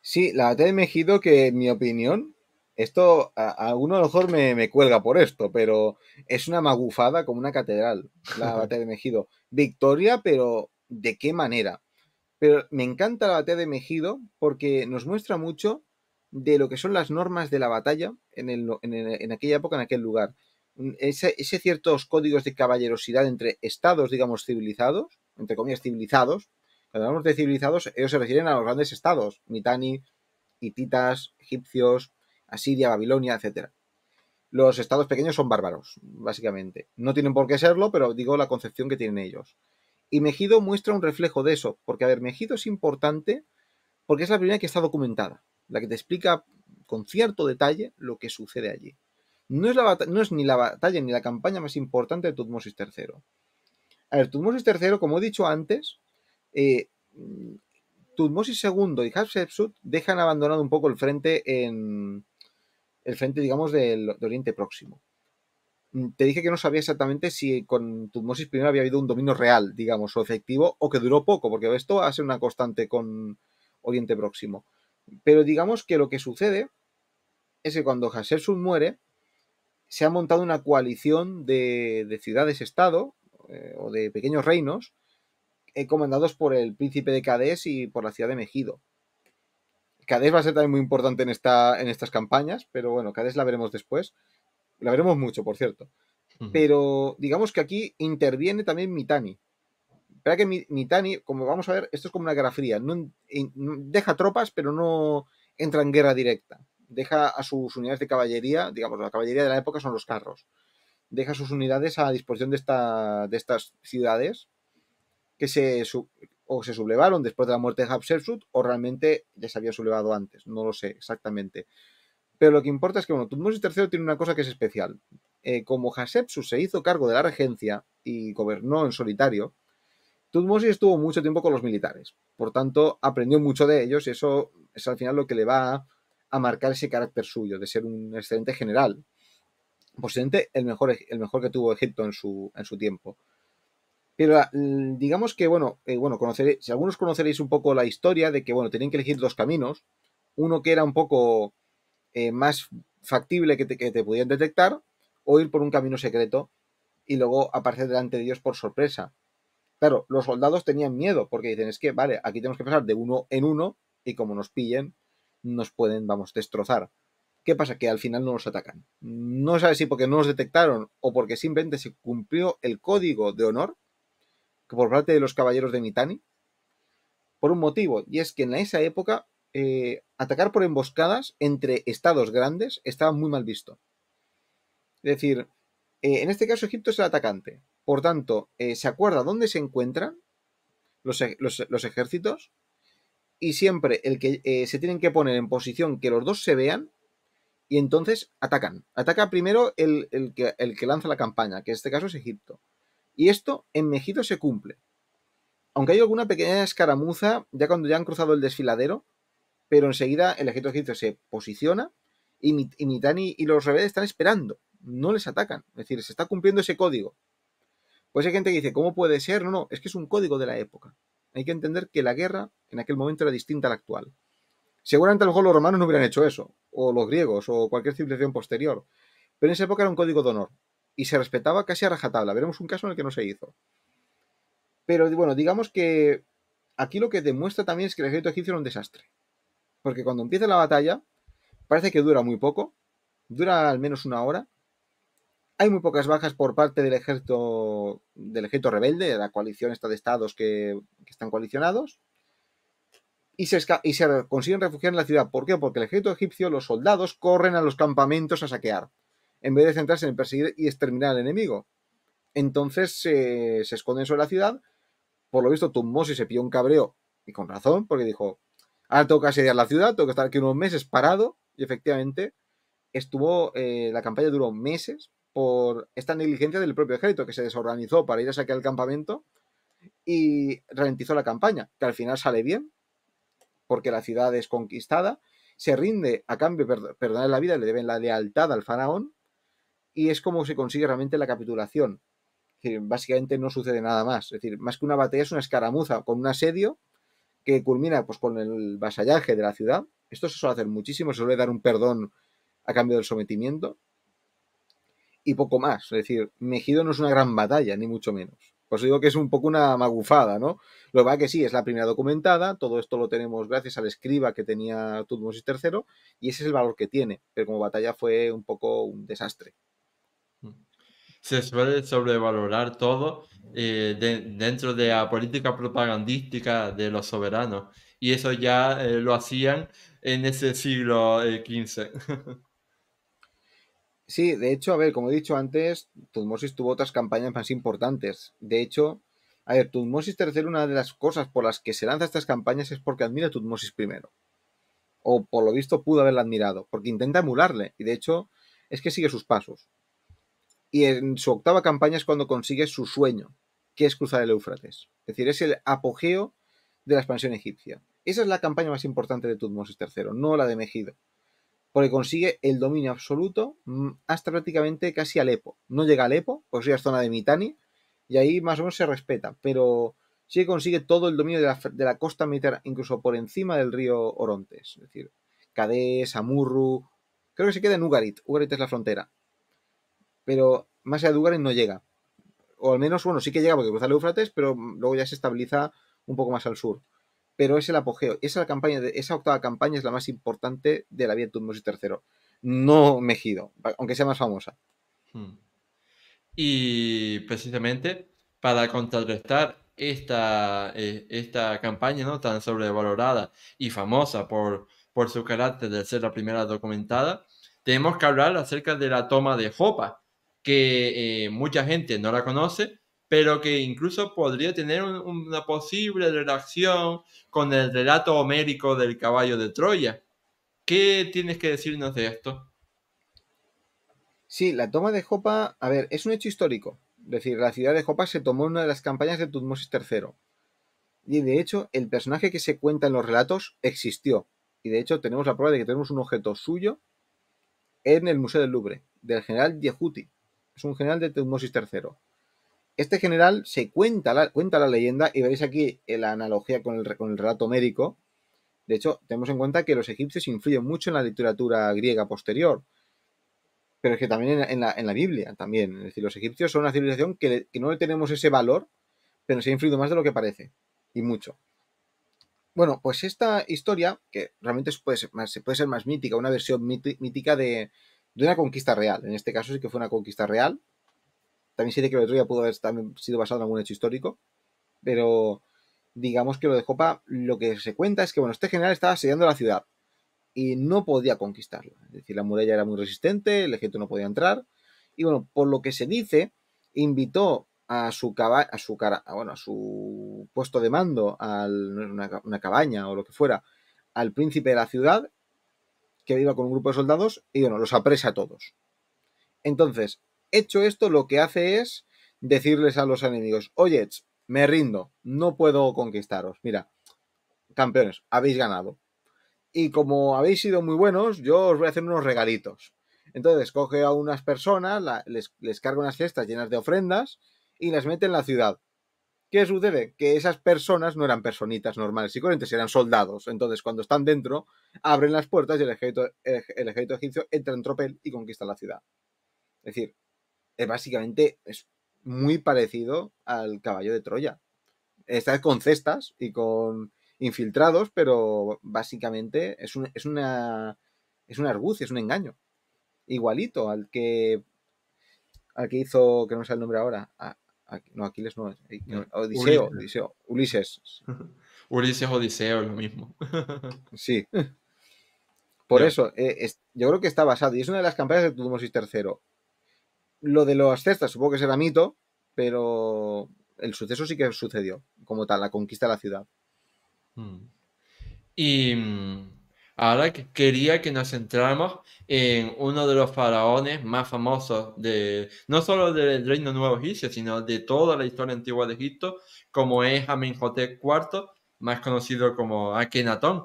Speaker 2: Sí, la batalla de Mejido que en mi opinión, esto a, uno a lo mejor me, cuelga por esto, pero es una magufada como una catedral, la batalla de Mejido Victoria, pero ¿de qué manera? Pero me encanta la batalla de Mejido porque nos muestra mucho de lo que son las normas de la batalla en, aquella época, en aquel lugar. Mm, ese, ciertos códigos de caballerosidad entre estados, digamos, civilizados, entre comillas, civilizados. Cuando hablamos de civilizados, ellos se refieren a los grandes estados, Mitanni, hititas, egipcios, Asiria, Babilonia, etc. los estados pequeños son bárbaros, básicamente. No tienen por qué serlo, pero digo la concepción que tienen ellos. Y Mejido muestra un reflejo de eso, porque, a ver, Mejido es importante porque es la primera que está documentada la que te explica con cierto detalle lo que sucede allí. No es, la no es ni la batalla ni la campaña más importante de Tutmosis III. A ver, Tutmosis III, como he dicho antes, eh, Tutmosis II y Hatshepsut dejan abandonado un poco el frente en el frente, digamos, del, Oriente Próximo. Te dije que no sabía exactamente si con Tutmosis I había habido un dominio real, digamos, o efectivo, o que duró poco, porque esto va a ser una constante con Oriente Próximo. Pero digamos que lo que sucede es que cuando Hatshepsut muere, se ha montado una coalición de, ciudades-estado eh, o de pequeños reinos eh, comandados por el príncipe de Cadés y por la ciudad de Mejido. Cadés va a ser también muy importante en, esta, en estas campañas, pero bueno, Cadés la veremos después. La veremos mucho, por cierto. Pero digamos que aquí interviene también Mitani, Espera que mi, como vamos a ver, esto es como una guerra fría. No, deja tropas, pero no entra en guerra directa. Deja a sus unidades de caballería, digamos, la caballería de la época son los carros. Deja sus unidades a disposición de, estas ciudades que se, o se sublevaron después de la muerte de Hatshepsut o realmente ya se había sublevado antes, no lo sé exactamente. Pero lo que importa es que, bueno, Tutmosis III tiene una cosa que es especial. Eh, como Hatshepsut se hizo cargo de la regencia y gobernó en solitario, Tutmosis estuvo mucho tiempo con los militares, por tanto aprendió mucho de ellos y eso es al final lo que le va a, marcar ese carácter suyo de ser un excelente general, posiblemente el mejor, el mejor que tuvo Egipto en su, en su tiempo. Pero ah, mm, digamos que, bueno, eh, bueno si algunos conoceréis un poco la historia de que, bueno, tenían que elegir dos caminos, uno que era un poco eh, más factible que te, que te pudieran detectar, o ir por un camino secreto y luego aparecer delante de Dios por sorpresa. Claro, los soldados tenían miedo porque dicen, es que, vale, aquí tenemos que pasar de uno en uno y como nos pillen, nos pueden, vamos, destrozar. ¿Qué pasa? Que al final no nos atacan. No sabe si porque no nos detectaron o porque simplemente se cumplió el código de honor por parte de los caballeros de Mitanni. por un motivo, y es que en esa época eh, atacar por emboscadas entre estados grandes estaba muy mal visto. Es decir, eh, en este caso Egipto es el atacante, por tanto, eh, se acuerda dónde se encuentran los, ejércitos y siempre el que eh, se tienen que poner en posición que los dos se vean y entonces atacan. Ataca primero el, que, lanza la campaña, que en este caso es Egipto. Y esto en Mejido se cumple. Aunque hay alguna pequeña escaramuza ya cuando ya han cruzado el desfiladero, pero enseguida el ejército egipcio se posiciona y, Mitani y los rebeldes están esperando, no les atacan. Es decir, se está cumpliendo ese código. Pues hay gente que dice, ¿cómo puede ser? No, no, es que es un código de la época. Hay que entender que la guerra en aquel momento era distinta a la actual. Seguramente a lo mejor los romanos no hubieran hecho eso, o los griegos, o cualquier civilización posterior. Pero en esa época era un código de honor y se respetaba casi a rajatabla. Veremos un caso en el que no se hizo. Pero bueno, digamos que aquí lo que demuestra también es que el ejército egipcio era un desastre. Porque cuando empieza la batalla, parece que dura muy poco, dura al menos una hora, hay muy pocas bajas por parte del ejército, del ejército rebelde, de la coalición de estados que, están coalicionados, y se, consiguen refugiar en la ciudad. ¿Por qué? Porque el ejército egipcio, los soldados, corren a los campamentos a saquear, en vez de centrarse en perseguir y exterminar al enemigo. Entonces se esconden sobre la ciudad. Por lo visto, Tutmosis se pilló un cabreo, y con razón, porque dijo, ahora tengo que asediar la ciudad, tengo que estar aquí unos meses parado, y efectivamente estuvo, eh, la campaña duró meses, por esta negligencia del propio ejército que se desorganizó para ir a saquear el campamento y ralentizó la campaña, que al final sale bien, porque la ciudad es conquistada, se rinde a cambio, perdonar la vida, le deben la lealtad al faraón, y es como se consigue realmente la capitulación. básicamente no sucede nada más. Es decir, más que una batalla es una escaramuza con un asedio que culmina pues, con el vasallaje de la ciudad. Esto se suele hacer muchísimo, se suele dar un perdón a cambio del sometimiento y poco más. Es decir, Mejido no es una gran batalla, ni mucho menos. Pues digo que es un poco una magufada, ¿no? Lo que va que sí, es la primera documentada, todo esto lo tenemos gracias al escriba que tenía Tutmosis III, y ese es el valor que tiene, pero como batalla fue un poco un desastre.
Speaker 1: Se suele sobrevalorar todo eh, dentro de la política propagandística de los soberanos, y eso ya eh, lo hacían en ese siglo XV. Eh,
Speaker 2: Sí, de hecho, a ver, como he dicho antes, Tutmosis tuvo otras campañas más importantes. De hecho, a ver, Tutmosis III, una de las cosas por las que se lanza estas campañas es porque admira a Tutmosis I. O por lo visto pudo haberla admirado, porque intenta emularle, y de hecho es que sigue sus pasos. Y en su octava campaña es cuando consigue su sueño, que es cruzar el Éufrates. Es decir, es el apogeo de la expansión egipcia. Esa es la campaña más importante de Tutmosis III, no la de Megido porque consigue el dominio absoluto mm, hasta prácticamente casi Alepo. No llega a Alepo, pues ya zona de Mitani, y ahí más o menos se respeta, pero sí que consigue todo el dominio de la, de la costa mediterránea, incluso por encima del río Orontes, es decir, Cadés, Amurru, creo que se queda en Ugarit, Ugarit es la frontera, pero más allá de Ugarit no llega, o al menos, bueno, sí que llega porque cruza el Eufrates, pero luego ya se estabiliza un poco más al sur pero es el apogeo. Esa, campaña de, esa octava campaña es la más importante de la vida de y III. No Mejido, aunque sea más famosa.
Speaker 1: Hmm. Y precisamente para contrarrestar eh, esta, campaña ¿no? tan sobrevalorada y famosa por, su carácter de ser la primera documentada, tenemos que hablar acerca de la toma de Jopa, que eh, mucha gente no la conoce, pero que incluso podría tener una posible relación con el relato homérico del caballo de Troya. ¿Qué tienes que decirnos de esto?
Speaker 2: Sí, la toma de Jopa, a ver, es un hecho histórico. Es decir, la ciudad de Jopa se tomó en una de las campañas de Tutmosis III. Y de hecho, el personaje que se cuenta en los relatos existió. Y de hecho, tenemos la prueba de que tenemos un objeto suyo en el Museo del Louvre, del general Yehuti. Es un general de Tutmosis III. Este general se cuenta la, cuenta la leyenda, y veréis aquí la analogía con el, relato médico. De hecho, tenemos en cuenta que los egipcios influyen mucho en la literatura griega posterior, pero es que también en la, Biblia, también. Es decir, los egipcios son una civilización que, no le tenemos ese valor, pero se ha influido más de lo que parece, y mucho. Bueno, pues esta historia, que realmente puede ser más, puede ser más mítica, una versión mítica de, de una conquista real. En este caso sí que fue una conquista real, también se dice que la Troya pudo haber sido basado en algún hecho histórico, pero digamos que lo de Copa lo que se cuenta es que, bueno, este general estaba asediando la ciudad y no podía conquistarla. Es decir, la muralla era muy resistente, el ejército no podía entrar, y bueno, por lo que se dice, invitó a su, a su, bueno, a su puesto de mando, a una, cabaña o lo que fuera, al príncipe de la ciudad, que vivía con un grupo de soldados, y bueno, los apresa a todos. Entonces, hecho esto, lo que hace es decirles a los enemigos, oye, me rindo, no puedo conquistaros. Mira, campeones, habéis ganado. Y como habéis sido muy buenos, yo os voy a hacer unos regalitos. Entonces coge a unas personas, les, carga unas cestas llenas de ofrendas y las mete en la ciudad. ¿Qué sucede? Que esas personas no eran personitas normales y corrientes, eran soldados. Entonces, cuando están dentro, abren las puertas y el ejército, el, el ejército egipcio entra en tropel y conquista la ciudad. Es decir, eh, básicamente es muy parecido al caballo de Troya. Está con cestas y con infiltrados, pero básicamente es, un, es una es una argucia, es un engaño. Igualito al que al que hizo, que no sé el nombre ahora, a, no, Aquiles no, Odiseo, eh, eh, Odiseo,
Speaker 1: Ulises. Ulises Odiseo lo mismo. sí. Por eso,
Speaker 2: yo creo que está basado, y es una de las campañas de y III. Lo de los cestas supongo que será mito, pero el suceso sí que sucedió, como tal, la conquista de la ciudad.
Speaker 1: Mm. Y mm, ahora quería que nos centramos en uno de los faraones más famosos de no solo del reino Nuevo Egipcio, sino de toda la historia antigua de Egipto, como es Amenhotep IV, más conocido como Akenatón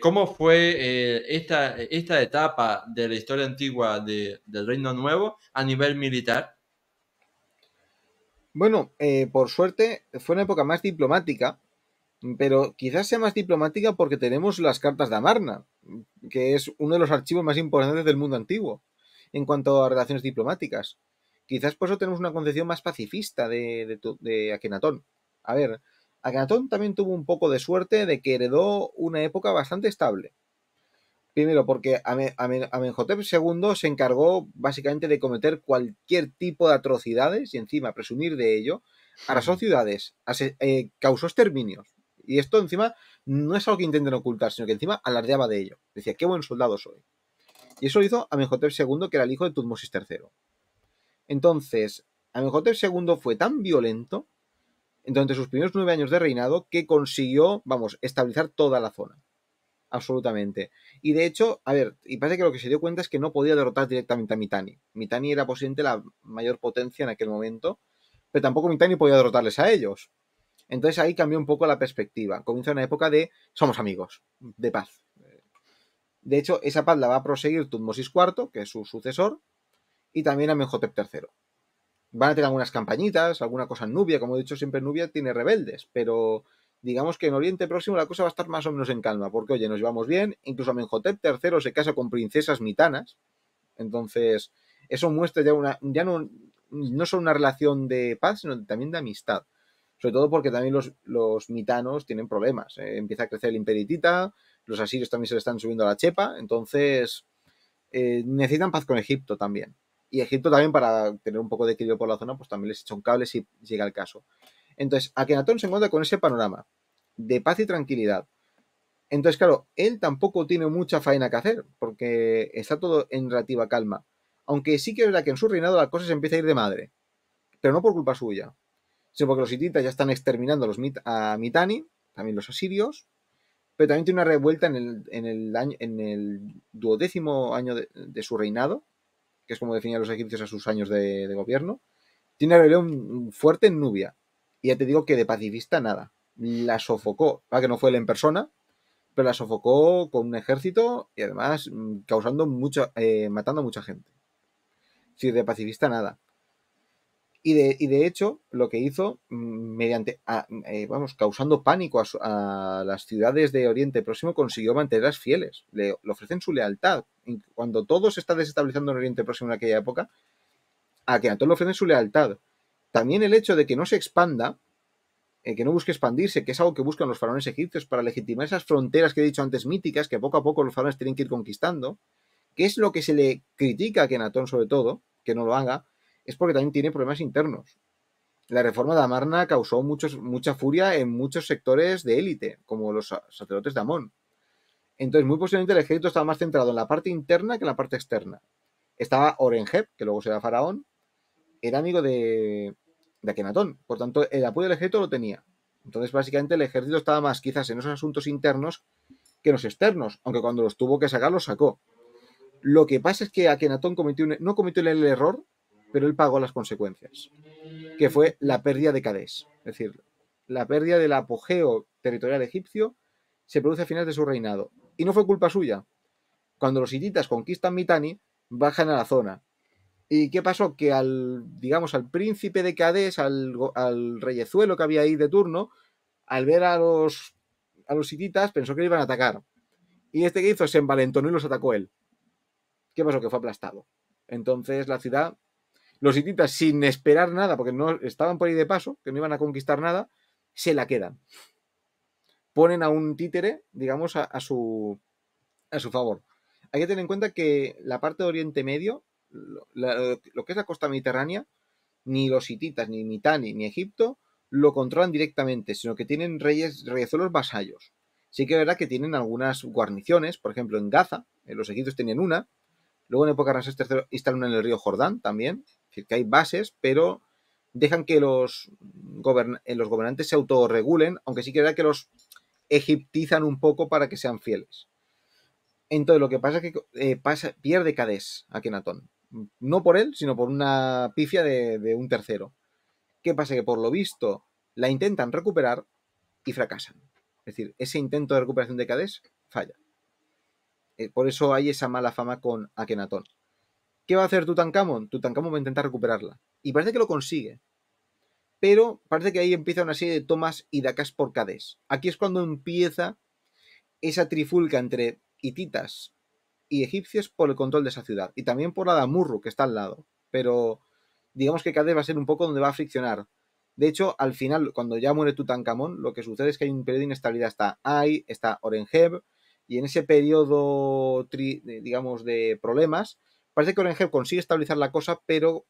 Speaker 1: cómo fue eh, esta, esta etapa de la historia antigua del Reino Nuevo a nivel militar?
Speaker 2: Bueno, eh, por suerte fue una época más diplomática, pero quizás sea más diplomática porque tenemos las cartas de Amarna, que es uno de los archivos más importantes del mundo antiguo en cuanto a relaciones diplomáticas. Quizás por eso tenemos una concepción más pacifista de, de Akenatón. A ver, Agatón también tuvo un poco de suerte de que heredó una época bastante estable. Primero, porque Amenhotep II se encargó básicamente de cometer cualquier tipo de atrocidades y encima presumir de ello, arrasó ciudades, sociedades, eh, causó exterminios. Y esto encima no es algo que intenten ocultar, sino que encima alardeaba de ello. Decía, qué buen soldado soy. Y eso lo hizo Amenhotep II, que era el hijo de Tutmosis III. Entonces, Amenhotep II fue tan violento durante sus primeros nueve años de reinado que consiguió, vamos, estabilizar toda la zona. Absolutamente. Y de hecho, a ver, y pasa que lo que se dio cuenta es que no podía derrotar directamente a Mitanni. Mitanni era posiblemente la mayor potencia en aquel momento, pero tampoco Mitanni podía derrotarles a ellos. Entonces ahí cambió un poco la perspectiva. Comienza una época de somos amigos, de paz. De hecho, esa paz la va a proseguir Tutmosis IV, que es su sucesor, y también a III. Van a tener algunas campañitas, alguna cosa en Nubia, como he dicho siempre Nubia tiene rebeldes, pero digamos que en Oriente Próximo la cosa va a estar más o menos en calma, porque oye, nos llevamos bien, incluso Amenhotep III se casa con princesas mitanas, entonces eso muestra ya una, ya no, no solo una relación de paz, sino también de amistad, sobre todo porque también los, los mitanos tienen problemas, eh, empieza a crecer el imperitita, los asirios también se le están subiendo a la chepa, entonces eh, necesitan paz con Egipto también. Y Egipto también, para tener un poco de equilibrio por la zona, pues también les echa un cable si llega el caso. Entonces, Akenatón se encuentra con ese panorama de paz y tranquilidad. Entonces, claro, él tampoco tiene mucha faena que hacer, porque está todo en relativa calma. Aunque sí que es que en su reinado la cosa se empieza a ir de madre. Pero no por culpa suya. Sino porque los hititas ya están exterminando a, los Mitani, también los asirios. Pero también tiene una revuelta en el, en el, año, en el duodécimo año de su reinado, que es como definían los egipcios a sus años de, gobierno. Tiene una rebelión fuerte en Nubia. Y ya te digo que de pacifista nada. La sofocó. para que no fue él en persona, pero la sofocó con un ejército y además mm, causando mucho, eh, matando a mucha gente. si de pacifista nada. Y de, y de hecho, lo que hizo, mm, mediante, ah, mm, eh, vamos, causando pánico a, las ciudades de Oriente Próximo, consiguió mantenerlas fieles. Le, ofrecen su lealtad. Y cuando todo se está desestabilizando en Oriente Próximo en aquella época, a Kenatón le ofrecen su lealtad. También el hecho de que no se expanda, eh, que no busque expandirse, que es algo que buscan los faraones egipcios para legitimar esas fronteras que he dicho antes míticas, que poco a poco los faraones tienen que ir conquistando, que es lo que se le critica a Kenatón sobre todo, que no lo haga, es porque también tiene problemas internos. La reforma de Amarna causó muchos, mucha furia en muchos sectores de élite, como los sacerdotes de Amón. Entonces, muy posiblemente el ejército estaba más centrado en la parte interna que en la parte externa. Estaba Orenjeb, que luego será faraón, era amigo de, Akenatón. Por tanto, el apoyo del ejército lo tenía. Entonces, básicamente, el ejército estaba más quizás en esos asuntos internos que en los externos, aunque cuando los tuvo que sacar, los sacó. Lo que pasa es que Akenatón cometió no cometió el error pero él pagó las consecuencias, que fue la pérdida de Cadés. Es decir, la pérdida del apogeo territorial egipcio se produce a finales de su reinado. Y no fue culpa suya. Cuando los hititas conquistan Mitani, bajan a la zona. ¿Y qué pasó? Que al, digamos, al príncipe de Cadés, al, al reyezuelo que había ahí de turno, al ver a los, a los hititas, pensó que le iban a atacar. Y este que hizo se envalentonó y los atacó él. ¿Qué pasó? Que fue aplastado. Entonces la ciudad los hititas, sin esperar nada, porque no estaban por ahí de paso, que no iban a conquistar nada, se la quedan. Ponen a un títere, digamos, a, su, a su favor. Hay que tener en cuenta que la parte de Oriente Medio, lo que es la costa mediterránea, ni los hititas, ni Mitani, ni Egipto lo controlan directamente, sino que tienen reyes, reyes los vasallos. Sí que es verdad que tienen algunas guarniciones, por ejemplo en Gaza, eh, los egipcios tenían una, luego en época de Ramsés III una en el río Jordán también, decir, que hay bases, pero dejan que los, eh, gobernantes se autorregulen, aunque sí que que los egiptizan un poco para que sean fieles. Entonces lo que pasa es que eh, pierde Cadés Akenatón. No por él, sino por una pifia de, un tercero. ¿Qué pasa? Que por lo visto la intentan recuperar y fracasan. Es decir, ese intento de recuperación de Cadés falla. Eh, por eso hay esa mala fama con Akenatón. ¿Qué va a hacer Tutankamón? Tutankamón va a intentar recuperarla. Y parece que lo consigue. Pero parece que ahí empieza una serie de tomas y dacas por Cades. Aquí es cuando empieza esa trifulca entre hititas y egipcios por el control de esa ciudad. Y también por la de que está al lado. Pero digamos que Cades va a ser un poco donde va a friccionar. De hecho, al final, cuando ya muere Tutankamón, lo que sucede es que hay un periodo de inestabilidad. Está Ai, está Orenheb, y en ese periodo, digamos, de problemas, Parece que Orenge consigue estabilizar la cosa, pero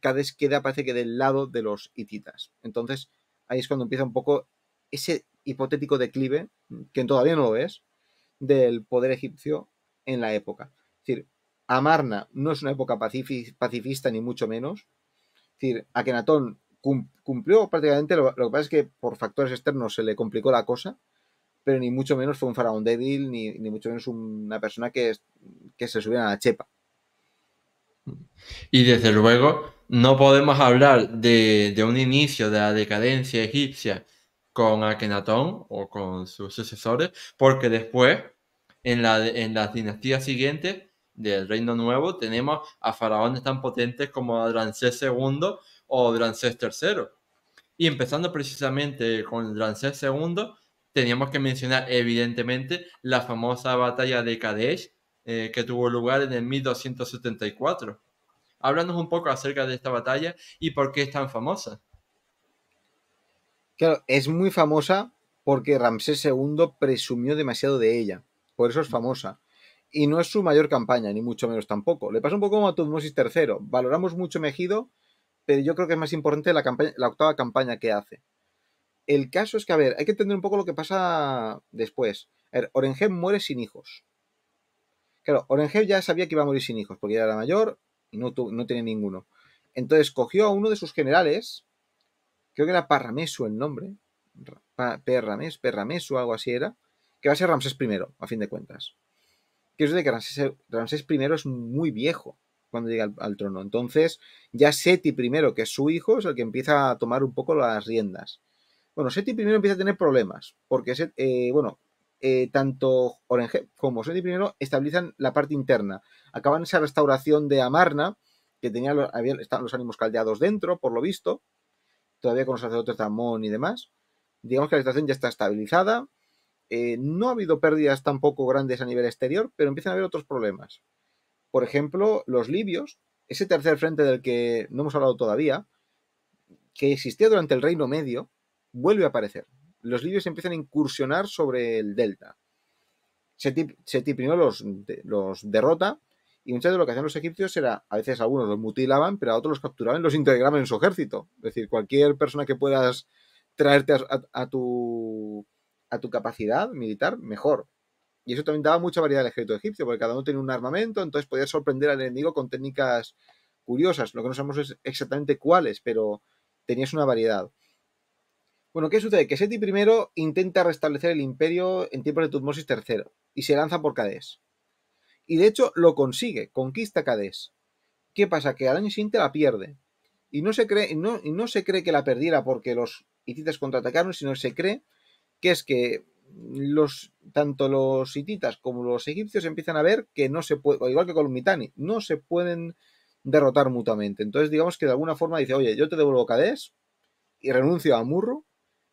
Speaker 2: cada vez queda, parece que del lado de los hititas. Entonces, ahí es cuando empieza un poco ese hipotético declive, que todavía no lo es, del poder egipcio en la época. Es decir, Amarna no es una época pacifista, ni mucho menos. Es decir, Akenatón cumplió prácticamente, lo, que pasa es que por factores externos se le complicó la cosa, pero ni mucho menos fue un faraón débil, ni, mucho menos una persona que, que se subiera a la
Speaker 1: chepa. Y desde luego no podemos hablar de, un inicio de la decadencia egipcia con Akenatón o con sus sucesores, porque después, en, en las dinastías siguientes del Reino Nuevo, tenemos a faraones tan potentes como Ramsés II o Ramsés III. Y empezando precisamente con Ramsés II, teníamos que mencionar evidentemente la famosa batalla de Kadesh, eh, que tuvo lugar en el 1274. Háblanos un poco acerca de esta batalla y por qué es tan famosa.
Speaker 2: Claro, es muy famosa porque Ramsés II presumió demasiado de ella. Por eso es mm. famosa. Y no es su mayor campaña, ni mucho menos tampoco. Le pasa un poco como a Tutmosis III. Valoramos mucho Mejido, pero yo creo que es más importante la, octava campaña que hace. El caso es que, a ver, hay que entender un poco lo que pasa después. A ver, muere sin hijos. Claro, ya sabía que iba a morir sin hijos, porque ya era mayor y no, tenía ninguno. Entonces cogió a uno de sus generales, creo que era Parramesu el nombre, Perrames, Perramesu, algo así era, que va a ser Ramsés I, a fin de cuentas. Que es de que Ramsés, I es muy viejo cuando llega al, trono. Entonces, ya Seti I, que es su hijo, es el que empieza a tomar un poco las riendas. Bueno, Seti I empieza a tener problemas, porque, eh, bueno, eh, tanto Orange como Sony I estabilizan la parte interna. Acaban esa restauración de Amarna, que tenía los, estaban los ánimos caldeados dentro, por lo visto, todavía con los sacerdotes de Amón y demás. Digamos que la situación ya está estabilizada. Eh, no ha habido pérdidas tampoco grandes a nivel exterior, pero empiezan a haber otros problemas. Por ejemplo, los libios, ese tercer frente del que no hemos hablado todavía, que existía durante el Reino Medio, vuelve a aparecer los libios empiezan a incursionar sobre el delta. Seti, Seti primero los, los derrota y muchas veces lo que hacían los egipcios era, a veces algunos los mutilaban, pero a otros los capturaban y los integraban en su ejército. Es decir, cualquier persona que puedas traerte a, tu, capacidad militar, mejor. Y eso también daba mucha variedad al ejército egipcio, porque cada uno tenía un armamento, entonces podías sorprender al enemigo con técnicas curiosas. Lo que no sabemos es exactamente cuáles, pero tenías una variedad. Bueno, ¿qué sucede? Que Seti I intenta restablecer el imperio en tiempos de Tutmosis III y se lanza por Cadés. Y de hecho lo consigue, conquista Cadés. ¿Qué pasa? Que al año siguiente la pierde. Y no se cree, no, no se cree que la perdiera porque los hititas contraatacaron, sino se cree que es que los, tanto los hititas como los egipcios empiezan a ver que no se puede, igual que con los no se pueden derrotar mutuamente. Entonces digamos que de alguna forma dice, oye, yo te devuelvo Cadés y renuncio a Murro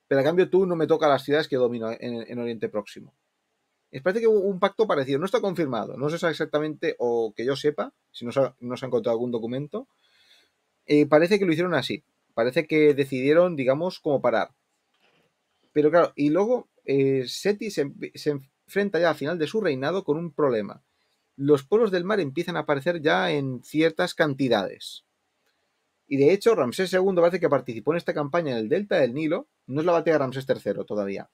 Speaker 2: pero a cambio tú no me toca las ciudades que domino en, Oriente Próximo. Es parece que hubo un pacto parecido, no está confirmado, no se sabe exactamente, o que yo sepa, si no se ha, encontrado algún documento, eh, parece que lo hicieron así, parece que decidieron, digamos, como parar. Pero claro, y luego eh, Seti se, se enfrenta ya al final de su reinado con un problema. Los pueblos del mar empiezan a aparecer ya en ciertas cantidades. Y de hecho, Ramsés II parece que participó en esta campaña en el delta del Nilo, no es la batalla de Ramsés III todavía.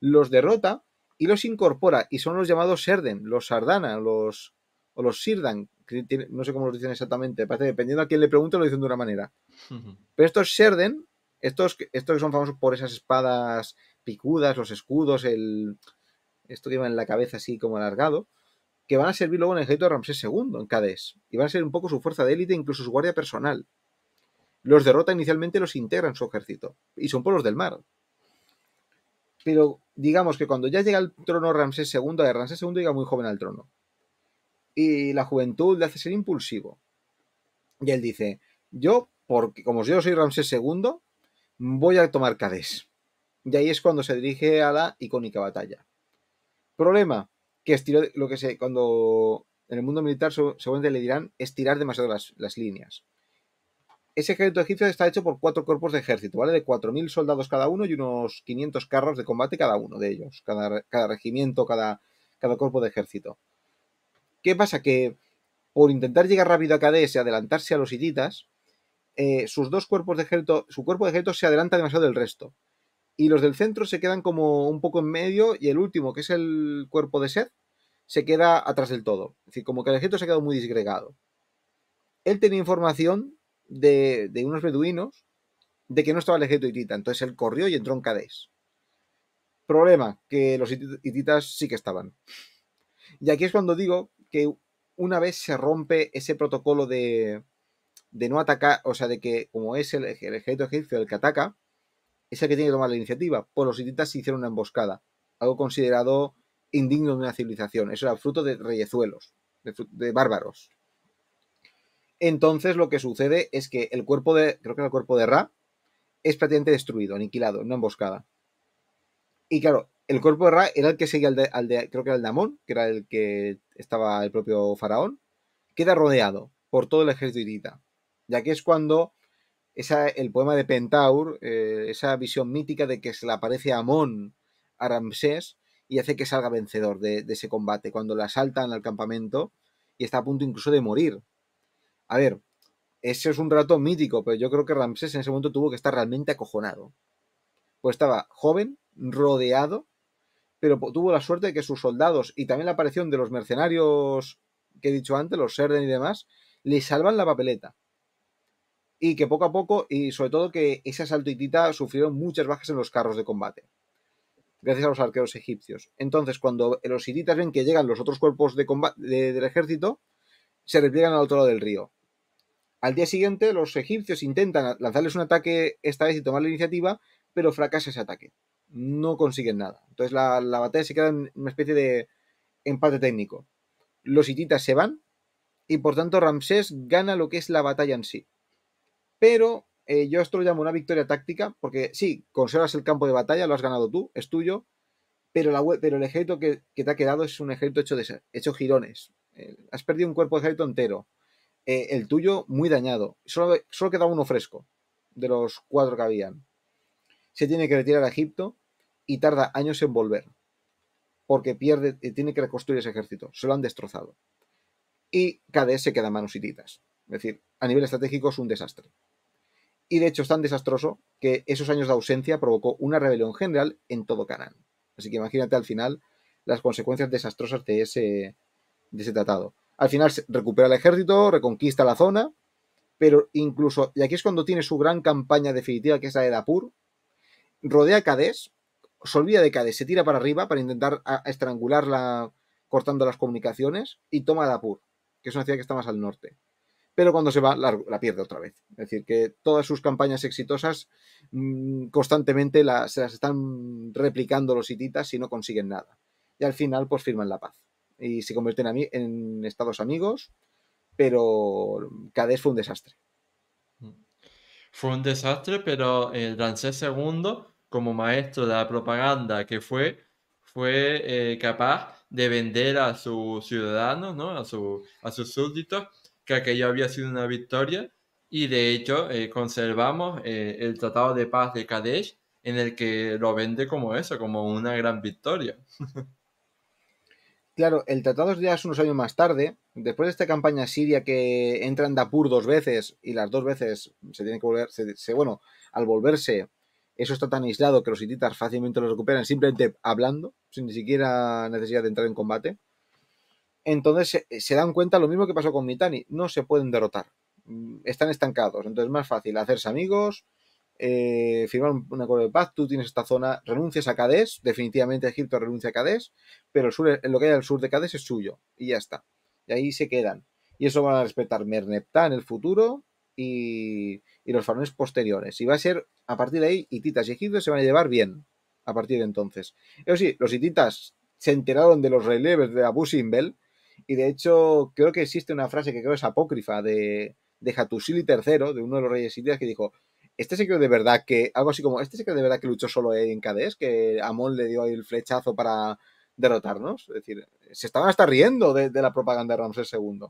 Speaker 2: Los derrota y los incorpora, y son los llamados Serden, los Sardana, los, o los Sirdan, no sé cómo los dicen exactamente, parece, dependiendo a quién le pregunte lo dicen de una manera. Pero estos Serden, estos, que son famosos por esas espadas picudas, los escudos, el esto que iba en la cabeza así como alargado, que van a servir luego en el ejército de Ramsés II, en Cádiz, y van a ser un poco su fuerza de élite, incluso su guardia personal. Los derrota inicialmente, los integra en su ejército. Y son pueblos del mar. Pero digamos que cuando ya llega al trono Ramsés II, Ramsés II llega muy joven al trono. Y la juventud le hace ser impulsivo. Y él dice, yo, porque como yo soy Ramsés II, voy a tomar Cádiz. Y ahí es cuando se dirige a la icónica batalla. Problema, que estiró lo que sé, cuando en el mundo militar seguramente le dirán estirar demasiado las líneas. Ese ejército egipcio está hecho por cuatro cuerpos de ejército, ¿vale? De 4.000 soldados cada uno y unos 500 carros de combate cada uno de ellos, cada, regimiento, cada, cuerpo de ejército. ¿Qué pasa? Que por intentar llegar rápido a Cades y adelantarse a los hititas, eh, sus dos cuerpos de ejército, su cuerpo de ejército se adelanta demasiado del resto. Y los del centro se quedan como un poco en medio y el último, que es el cuerpo de Sed, se queda atrás del todo. Es decir, como que el ejército se ha quedado muy disgregado. Él tenía información de, unos beduinos de que no estaba el ejército hitita. Entonces él corrió y entró en cadés Problema, que los hititas sí que estaban. Y aquí es cuando digo que una vez se rompe ese protocolo de, de no atacar, o sea, de que como es el, ejército egipcio el que ataca, es el que tiene que tomar la iniciativa. Pues los hititas se hicieron una emboscada, algo considerado indigno de una civilización. Eso era fruto de reyezuelos, de bárbaros. Entonces lo que sucede es que el cuerpo de, creo que el cuerpo de Ra, es prácticamente destruido, aniquilado, en emboscada. Y claro, el cuerpo de Ra era el que seguía al de, creo que era el Amón, que era el que estaba el propio faraón, queda rodeado por todo el ejército Irita, Ya que es cuando esa, el poema de Pentaur, eh, esa visión mítica de que se le aparece a Amón a Ramsés y hace que salga vencedor de, de ese combate, cuando le asaltan al campamento y está a punto incluso de morir, a ver, ese es un rato mítico, pero yo creo que Ramsés en ese momento tuvo que estar realmente acojonado. Pues estaba joven, rodeado, pero tuvo la suerte de que sus soldados y también la aparición de los mercenarios que he dicho antes, los Serden y demás, le salvan la papeleta. Y que poco a poco, y sobre todo que ese asalto hitita sufrieron muchas bajas en los carros de combate, gracias a los arqueros egipcios. Entonces, cuando los hititas ven que llegan los otros cuerpos de del ejército, se repliegan al otro lado del río. Al día siguiente, los egipcios intentan lanzarles un ataque esta vez y tomar la iniciativa, pero fracasa ese ataque. No consiguen nada. Entonces la, batalla se queda en una especie de empate técnico. Los hititas se van y por tanto Ramsés gana lo que es la batalla en sí. Pero eh, yo esto lo llamo una victoria táctica, porque sí, conservas el campo de batalla, lo has ganado tú, es tuyo, pero, la, pero el ejército que, te ha quedado es un ejército hecho, de, hecho girones, has perdido un cuerpo de ejército entero. Eh, el tuyo muy dañado. Solo, queda uno fresco de los cuatro que habían. Se tiene que retirar a Egipto y tarda años en volver. Porque pierde, eh, tiene que reconstruir ese ejército. Se lo han destrozado. Y Cades se queda manos titas. Es decir, a nivel estratégico es un desastre. Y de hecho es tan desastroso que esos años de ausencia provocó una rebelión general en todo Canaán. Así que imagínate al final las consecuencias desastrosas de ese, de ese tratado. Al final recupera el ejército, reconquista la zona, pero incluso, y aquí es cuando tiene su gran campaña definitiva, que es la de Dapur, rodea Cádiz, se olvida de Cádiz, se tira para arriba para intentar estrangularla cortando las comunicaciones y toma Dapur, que es una ciudad que está más al norte. Pero cuando se va, la, pierde otra vez. Es decir, que todas sus campañas exitosas mm, constantemente se las están replicando los hititas y no consiguen nada. Y al final, pues firman la paz y se convierten en, Estados Amigos, pero Cádiz fue un desastre.
Speaker 1: Fue un desastre, pero el francés II, como maestro de la propaganda que fue, fue eh, capaz de vender a sus ciudadanos, ¿no? a, su, a sus súbditos, que aquello había sido una victoria. Y de hecho, eh, conservamos eh, el Tratado de Paz de Kadesh, en el que lo vende como eso, como una gran victoria.
Speaker 2: Claro, el tratado ya es unos años más tarde, después de esta campaña siria que entra en Dapur dos veces y las dos veces se tiene que volver, bueno, al volverse eso está tan aislado que los hititas fácilmente lo recuperan simplemente hablando, sin ni siquiera necesidad de entrar en combate. Entonces se, dan cuenta lo mismo que pasó con Mitani, no se pueden derrotar, mm, están estancados, entonces es más fácil hacerse amigos, eh, firmar un, acuerdo de paz, tú tienes esta zona, renuncias a Cadés, definitivamente Egipto renuncia a Cadés, pero el eh, lo que hay al sur de Cadés es suyo, y ya está. Y ahí se quedan. Y eso van a respetar Merneptah en el futuro y, los faraones posteriores. Y va a ser, a partir de ahí, hititas y egipcios se van a llevar bien a partir de entonces. Eso sí, los hititas se enteraron de los relieves de Abu Simbel, y de hecho creo que existe una frase que creo es apócrifa de, de III, de uno de los reyes hititas, que dijo este se cree de verdad que, algo así como, este se que de verdad que luchó solo en Cadés, que Amon le dio ahí el flechazo para derrotarnos. Es decir, se estaban hasta riendo de, la propaganda de Ramsés II.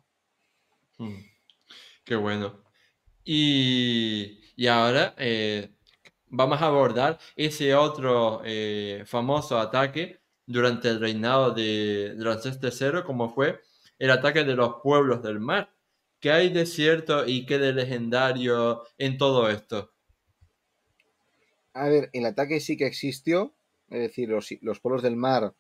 Speaker 1: Hmm. qué bueno. Y, ahora eh, vamos a abordar ese otro eh, famoso ataque durante el reinado de Ramsés III, como fue el ataque de los pueblos del mar. ¿Qué hay de cierto y qué de legendario en todo esto?
Speaker 2: a ver, el ataque sí que existió, es decir, los, pueblos polos del mar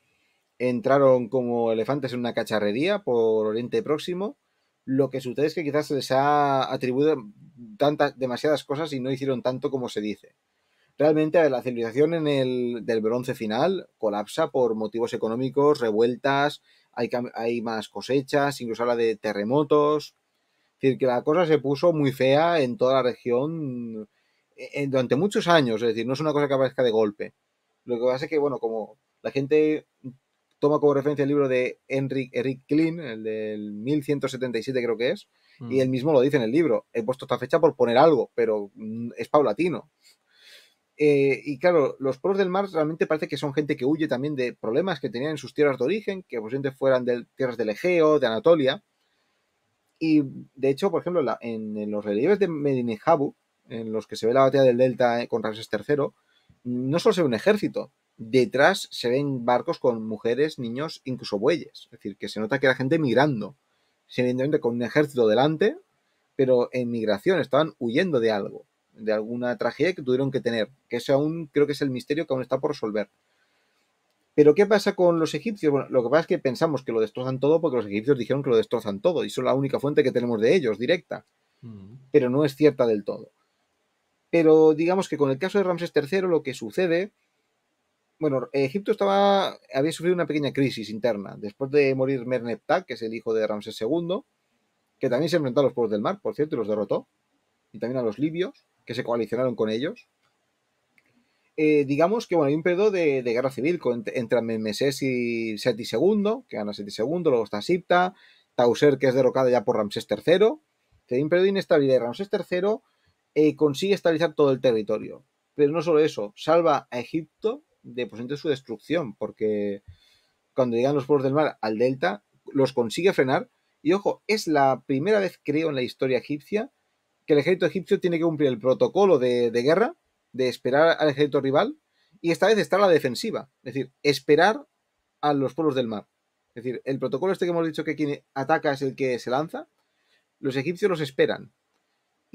Speaker 2: entraron como elefantes en una cacharrería por Oriente Próximo. Lo que sucede es que quizás se les ha atribuido tantas, demasiadas cosas y no hicieron tanto como se dice. Realmente la civilización en el, del bronce final colapsa por motivos económicos, revueltas, hay, hay más cosechas, incluso habla de terremotos. Es decir, que la cosa se puso muy fea en toda la región e-, durante muchos años, es decir, no es una cosa que aparezca de golpe. Lo que pasa es que, bueno, como la gente toma como referencia el libro de henry Eric Klein, el del 1177 creo que es, mm. y él mismo lo dice en el libro. He puesto esta fecha por poner algo, pero mm, es paulatino. Eh, y claro, los pueblos del mar realmente parece que son gente que huye también de problemas que tenían en sus tierras de origen, que posiblemente fueran de tierras del Egeo, de Anatolia. Y de hecho, por ejemplo, en, los relieves de Medinehabu en los que se ve la batalla del Delta con Ramses III, no solo se ve un ejército, detrás se ven barcos con mujeres, niños, incluso bueyes. Es decir, que se nota que era gente migrando. Evidentemente con un ejército delante, pero en migración, estaban huyendo de algo, de alguna tragedia que tuvieron que tener. Que eso aún creo que es el misterio que aún está por resolver. Pero ¿qué pasa con los egipcios? Bueno, lo que pasa es que pensamos que lo destrozan todo porque los egipcios dijeron que lo destrozan todo y son la única fuente que tenemos de ellos, directa. Mm. Pero no es cierta del todo. Pero digamos que con el caso de Ramsés III lo que sucede, bueno, Egipto estaba había sufrido una pequeña crisis interna después de morir Merneptah, que es el hijo de Ramsés II, que también se enfrentó a los pueblos del mar, por cierto, y los derrotó, y también a los libios, que se coalicionaron con ellos. Eh, digamos que bueno, hay un periodo de, guerra civil entre Memesés y Seti II, que gana Seti II, luego está Sipta, Tauser, que es derrocada ya por Ramsés III. hay un periodo de inestabilidad Ramsés III eh, consigue estabilizar todo el territorio. Pero no solo eso, salva a Egipto de de pues, su destrucción, porque cuando llegan los pueblos del mar al delta, los consigue frenar. Y ojo, es la primera vez, creo, en la historia egipcia que el ejército egipcio tiene que cumplir el protocolo de, de guerra, de esperar al ejército rival, y esta vez estar la defensiva, es decir, esperar a los pueblos del mar. Es decir, el protocolo este que hemos dicho que quien ataca es el que se lanza, los egipcios los esperan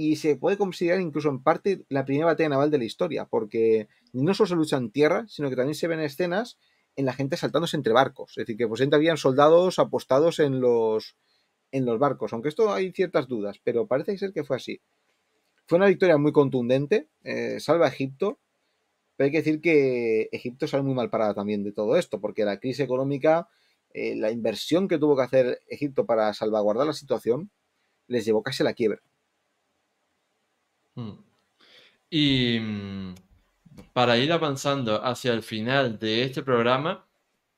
Speaker 2: y se puede considerar incluso en parte la primera batalla naval de la historia, porque no solo se lucha en tierra, sino que también se ven escenas en la gente saltándose entre barcos. Es decir, que pues habían soldados apostados en los, en los barcos, aunque esto hay ciertas dudas, pero parece ser que fue así. Fue una victoria muy contundente, eh, salva a Egipto, pero hay que decir que Egipto sale muy mal parada también de todo esto, porque la crisis económica, eh, la inversión que tuvo que hacer Egipto para salvaguardar la situación, les llevó casi a la quiebra.
Speaker 1: Mm. Y mm, para ir avanzando hacia el final de este programa,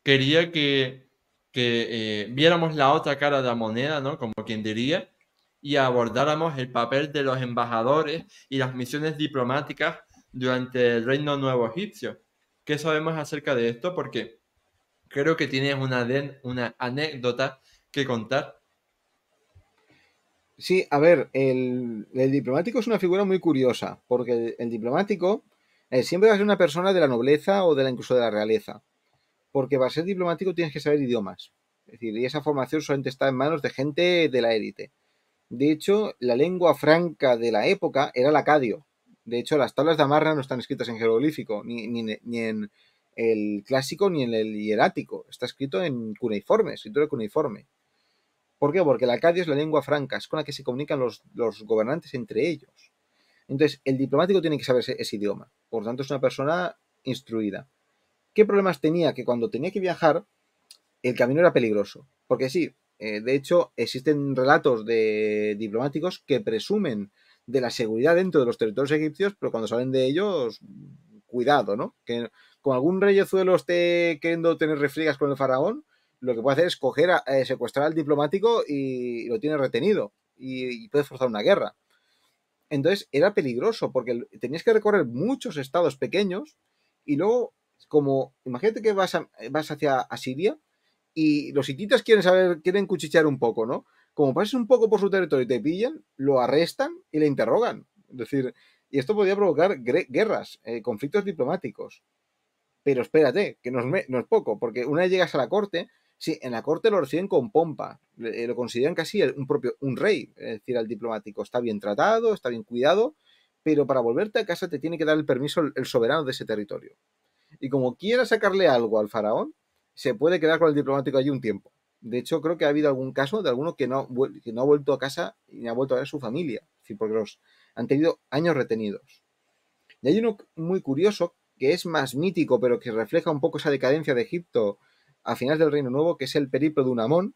Speaker 1: quería que, eh, viéramos la otra cara de la moneda, ¿no? Como quien diría, y abordáramos el papel de los embajadores y las misiones diplomáticas durante el Reino Nuevo Egipcio. ¿Qué sabemos acerca de esto? Porque creo que tienes una anécdota que contar
Speaker 2: Sí, a ver, el, diplomático es una figura muy curiosa, porque el, diplomático eh, siempre va a ser una persona de la nobleza o de la, incluso de la realeza, porque para ser diplomático tienes que saber idiomas. Es decir, y esa formación solamente está en manos de gente de la élite. De hecho, la lengua franca de la época era el acadio. De hecho, las tablas de amarra no están escritas en jeroglífico, ni, ni, ni en el clásico ni en el hierático. Está escrito en cuneiforme, escritura cuneiforme. ¿Por qué? Porque el acadio es la lengua franca, es con la que se comunican los, gobernantes entre ellos. Entonces, el diplomático tiene que saber ese, idioma. Por lo tanto, es una persona instruida. ¿Qué problemas tenía? Que cuando tenía que viajar, el camino era peligroso. Porque sí, eh, de hecho, existen relatos de diplomáticos que presumen de la seguridad dentro de los territorios egipcios, pero cuando salen de ellos, cuidado, ¿no? Que con algún reyezuelo esté queriendo tener refriegas con el faraón, lo que puede hacer es a, eh, secuestrar al diplomático y, lo tiene retenido y, puede forzar una guerra. Entonces era peligroso porque tenías que recorrer muchos estados pequeños y luego, como imagínate que vas, vas hacia Asiria y los hititas quieren saber, quieren cuchichear un poco, ¿no? Como pases un poco por su territorio y te pillan, lo arrestan y le interrogan. Es decir, y esto podía provocar guerras, eh, conflictos diplomáticos. Pero espérate, que no es poco, porque una vez llegas a la corte, Sí, en la corte lo reciben con pompa, eh, lo consideran casi un propio, un rey, es decir, al diplomático. Está bien tratado, está bien cuidado, pero para volverte a casa te tiene que dar el permiso el, soberano de ese territorio. Y como quiera sacarle algo al faraón, se puede quedar con el diplomático allí un tiempo. De hecho, creo que ha habido algún caso de alguno que no, no ha vuelto a casa y no ha vuelto a ver a su familia, porque los han tenido años retenidos. Y hay uno muy curioso que es más mítico, pero que refleja un poco esa decadencia de Egipto a finales del Reino Nuevo, que es el Periplo de Unamón.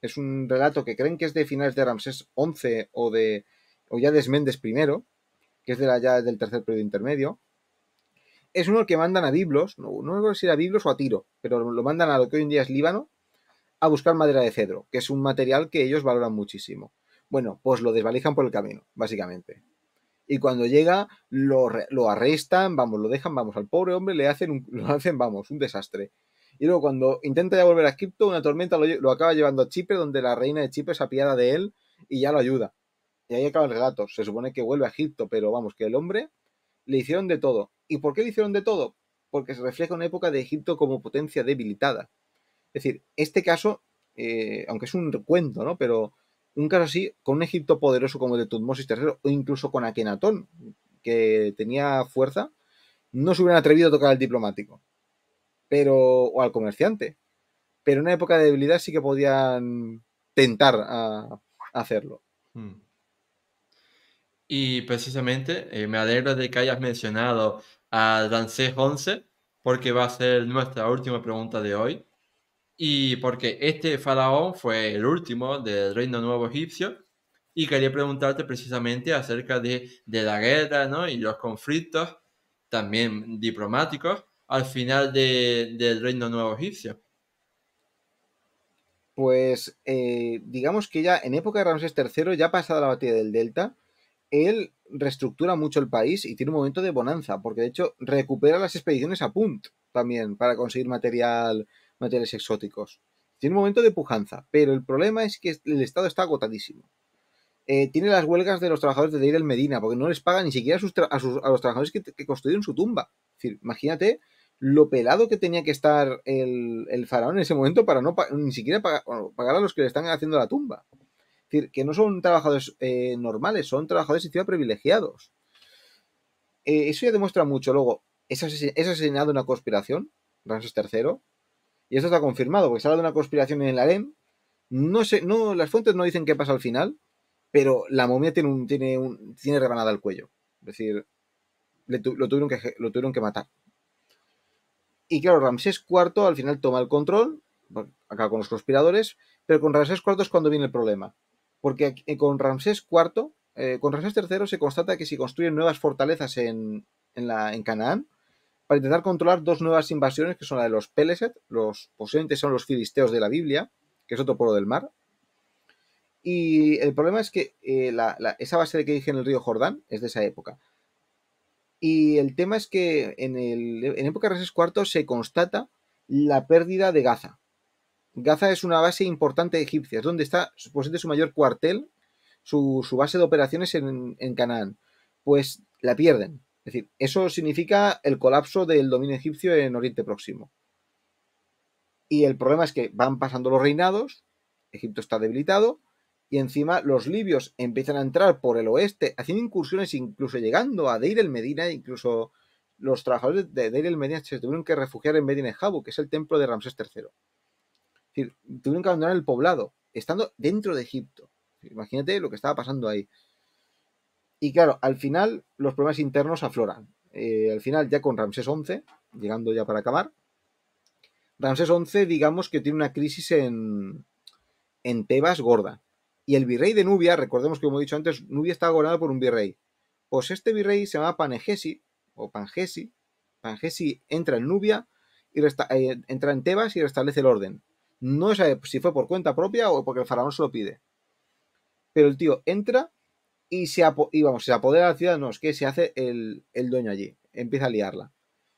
Speaker 2: Es un relato que creen que es de finales de Ramsés XI o de o ya de Esméndez I, que es de la, ya del tercer periodo intermedio. Es uno que mandan a Biblos, no, no acuerdo si era Biblos o a Tiro, pero lo mandan a lo que hoy en día es Líbano, a buscar madera de cedro, que es un material que ellos valoran muchísimo. Bueno, pues lo desvalijan por el camino, básicamente. Y cuando llega, lo, lo arrestan, vamos, lo dejan, vamos, al pobre hombre le hacen, lo hacen, vamos, un desastre. Y luego cuando intenta ya volver a Egipto, una tormenta lo, acaba llevando a Chipre, donde la reina de Chipre se apiada de él y ya lo ayuda. Y ahí acaba el relato. Se supone que vuelve a Egipto, pero vamos, que el hombre le hicieron de todo. ¿Y por qué le hicieron de todo? Porque se refleja una época de Egipto como potencia debilitada. Es decir, este caso, eh, aunque es un cuento, ¿no? Pero un caso así, con un Egipto poderoso como el de Tutmosis III, o incluso con Akenatón, que tenía fuerza, no se hubieran atrevido a tocar al diplomático pero o al comerciante. Pero en una época de debilidad sí que podían tentar a, hacerlo.
Speaker 1: Hmm. Y precisamente eh, me alegro de que hayas mencionado a Rancés 11 porque va a ser nuestra última pregunta de hoy. Y porque este faraón fue el último del Reino Nuevo Egipcio y quería preguntarte precisamente acerca de, de la guerra ¿no? y los conflictos también diplomáticos al final del Reino Nuevo Egipcio?
Speaker 2: Pues eh, digamos que ya en época de Ramsés III, ya pasada la batalla del Delta, él reestructura mucho el país y tiene un momento de bonanza, porque de hecho recupera las expediciones a Punt también para conseguir material, materiales exóticos. Tiene un momento de pujanza, pero el problema es que el Estado está agotadísimo. Eh, tiene las huelgas de los trabajadores de Deir el Medina, porque no les paga ni siquiera a, los trabajadores que, que, construyeron su tumba. Es decir, imagínate lo pelado que tenía que estar el, faraón en ese momento para no ni siquiera pagar, a los que le están haciendo la tumba. Es decir, que no son trabajadores eh, normales, son trabajadores y privilegiados. Eh, eso ya demuestra mucho. Luego, es, asesinado es asesinado una conspiración, Ramses III, y esto está confirmado, porque se habla de una conspiración en el harem. No sé, no, las fuentes no dicen qué pasa al final, pero la momia tiene un, tiene un, tiene rebanada al cuello. Es decir, lo, tuvieron que, lo tuvieron que matar. Y claro, Ramsés IV al final toma el control, acá con los conspiradores, pero con Ramsés IV es cuando viene el problema. Porque eh, con Ramsés IV, eh, con Ramsés III se constata que se construyen nuevas fortalezas en, Canaán para intentar controlar dos nuevas invasiones que son la de los Peleset, los poseentes, son los filisteos de la Biblia, que es otro pueblo del mar. Y el problema es que eh, esa base de que dije en el río Jordán es de esa época. Y el tema es que en, época de Ramsés IV se constata la pérdida de Gaza. Gaza es una base importante egipcia, es donde está supuestamente su mayor cuartel, su, base de operaciones en, en, Canaán. Pues la pierden. Es decir, eso significa el colapso del dominio egipcio en Oriente Próximo. Y el problema es que van pasando los reinados, Egipto está debilitado, y encima los libios empiezan a entrar por el oeste, haciendo incursiones, incluso llegando a Deir el Medina, incluso los trabajadores de Deir el Medina se tuvieron que refugiar en Medina Jabu, que es el templo de Ramsés III. Es decir, tuvieron que abandonar el poblado, estando dentro de Egipto. Imagínate lo que estaba pasando ahí. Y claro, al final los problemas internos afloran. Eh, al final, ya con Ramsés XI, llegando ya para acabar, Ramsés XI, digamos que tiene una crisis en Tebas gorda. Y el virrey de Nubia, recordemos que como he dicho antes, Nubia está gobernada por un virrey. Pues este virrey se llama Panegesi, o Pangesi. Pangesi entra en Nubia, y eh, entra en Tebas y restablece el orden. No sé si fue por cuenta propia o porque el faraón se lo pide. Pero el tío entra y se, y vamos, se apodera de la ciudad, no, es que se hace el, dueño allí, empieza a liarla.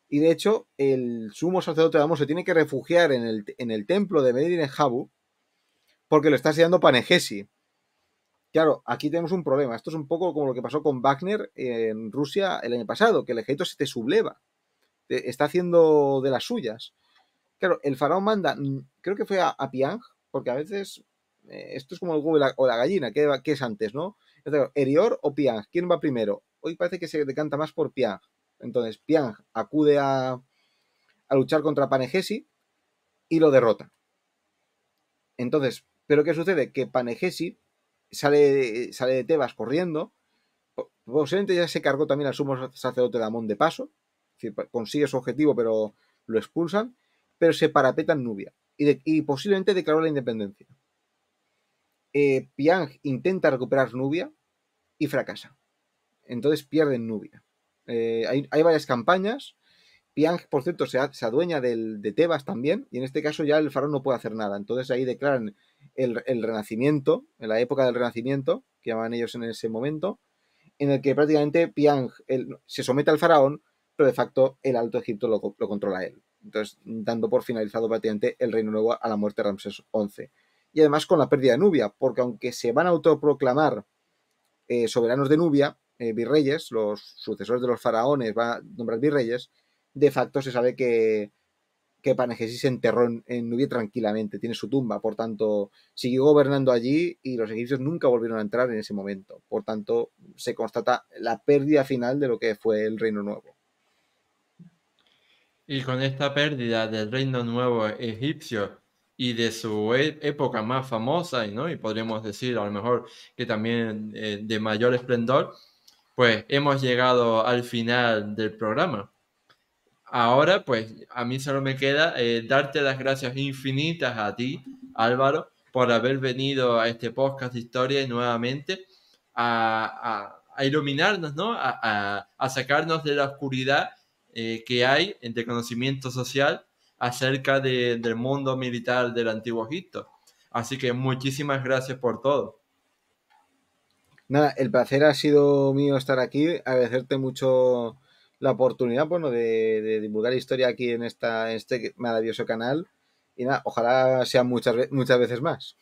Speaker 2: Y de hecho, el sumo sacerdote de se tiene que refugiar en el, templo de Medir en Jabu porque lo está sellando Panegesi. Claro, aquí tenemos un problema. Esto es un poco como lo que pasó con Wagner en Rusia el año pasado, que el ejército se te subleva, está haciendo de las suyas. Claro, el faraón manda, mm, creo que fue a, Piang, porque a veces eh, esto es como el huevo o la gallina, ¿qué, es antes, no? Entonces, ¿Erior o Piang? ¿Quién va primero? Hoy parece que se decanta más por Piang. Entonces, Piang acude a, a luchar contra Panegesi y lo derrota. Entonces, ¿pero qué sucede? Que Panegesi sale, sale de Tebas corriendo. Posiblemente ya se cargó también al sumo sacerdote Amón de paso. consigue su objetivo, pero lo expulsan. Pero se parapetan Nubia. Y, posiblemente declaró la independencia. Eh, Piang intenta recuperar Nubia y fracasa. Entonces pierde Nubia. Eh, hay, hay, varias campañas Piang, por cierto, se, adueña del, de Tebas también, y en este caso ya el faraón no puede hacer nada. Entonces ahí declaran el, Renacimiento, en la época del Renacimiento, que llamaban ellos en ese momento, en el que prácticamente Piang se somete al faraón, pero de facto el Alto Egipto lo, controla él. Entonces, dando por finalizado prácticamente el Reino Nuevo a la muerte de Ramsés XI. Y además con la pérdida de Nubia, porque aunque se van a autoproclamar eh, soberanos de Nubia, eh, virreyes, los sucesores de los faraones van a nombrar virreyes, de facto se sabe que, que Panegesis se enterró en, Nubia tranquilamente, tiene su tumba, por tanto, siguió gobernando allí y los egipcios nunca volvieron a entrar en ese momento. Por tanto, se constata la pérdida final de lo que fue el Reino Nuevo.
Speaker 1: Y con esta pérdida del Reino Nuevo egipcio y de su e, época más famosa, ¿no? y podríamos decir a lo mejor que también eh, de mayor esplendor, pues hemos llegado al final del programa ahora pues a mí solo me queda eh, darte las gracias infinitas a ti, Álvaro, por haber venido a este podcast de historia y nuevamente a, iluminarnos, ¿no? A, sacarnos de la oscuridad eh, que hay entre conocimiento social acerca del mundo militar del antiguo Egipto. Así que muchísimas gracias por todo.
Speaker 2: Nada, el placer ha sido mío estar aquí, agradecerte mucho la oportunidad bueno, de, de divulgar historia aquí en, esta, este maravilloso canal. Y nada, ojalá sea muchas, muchas veces más.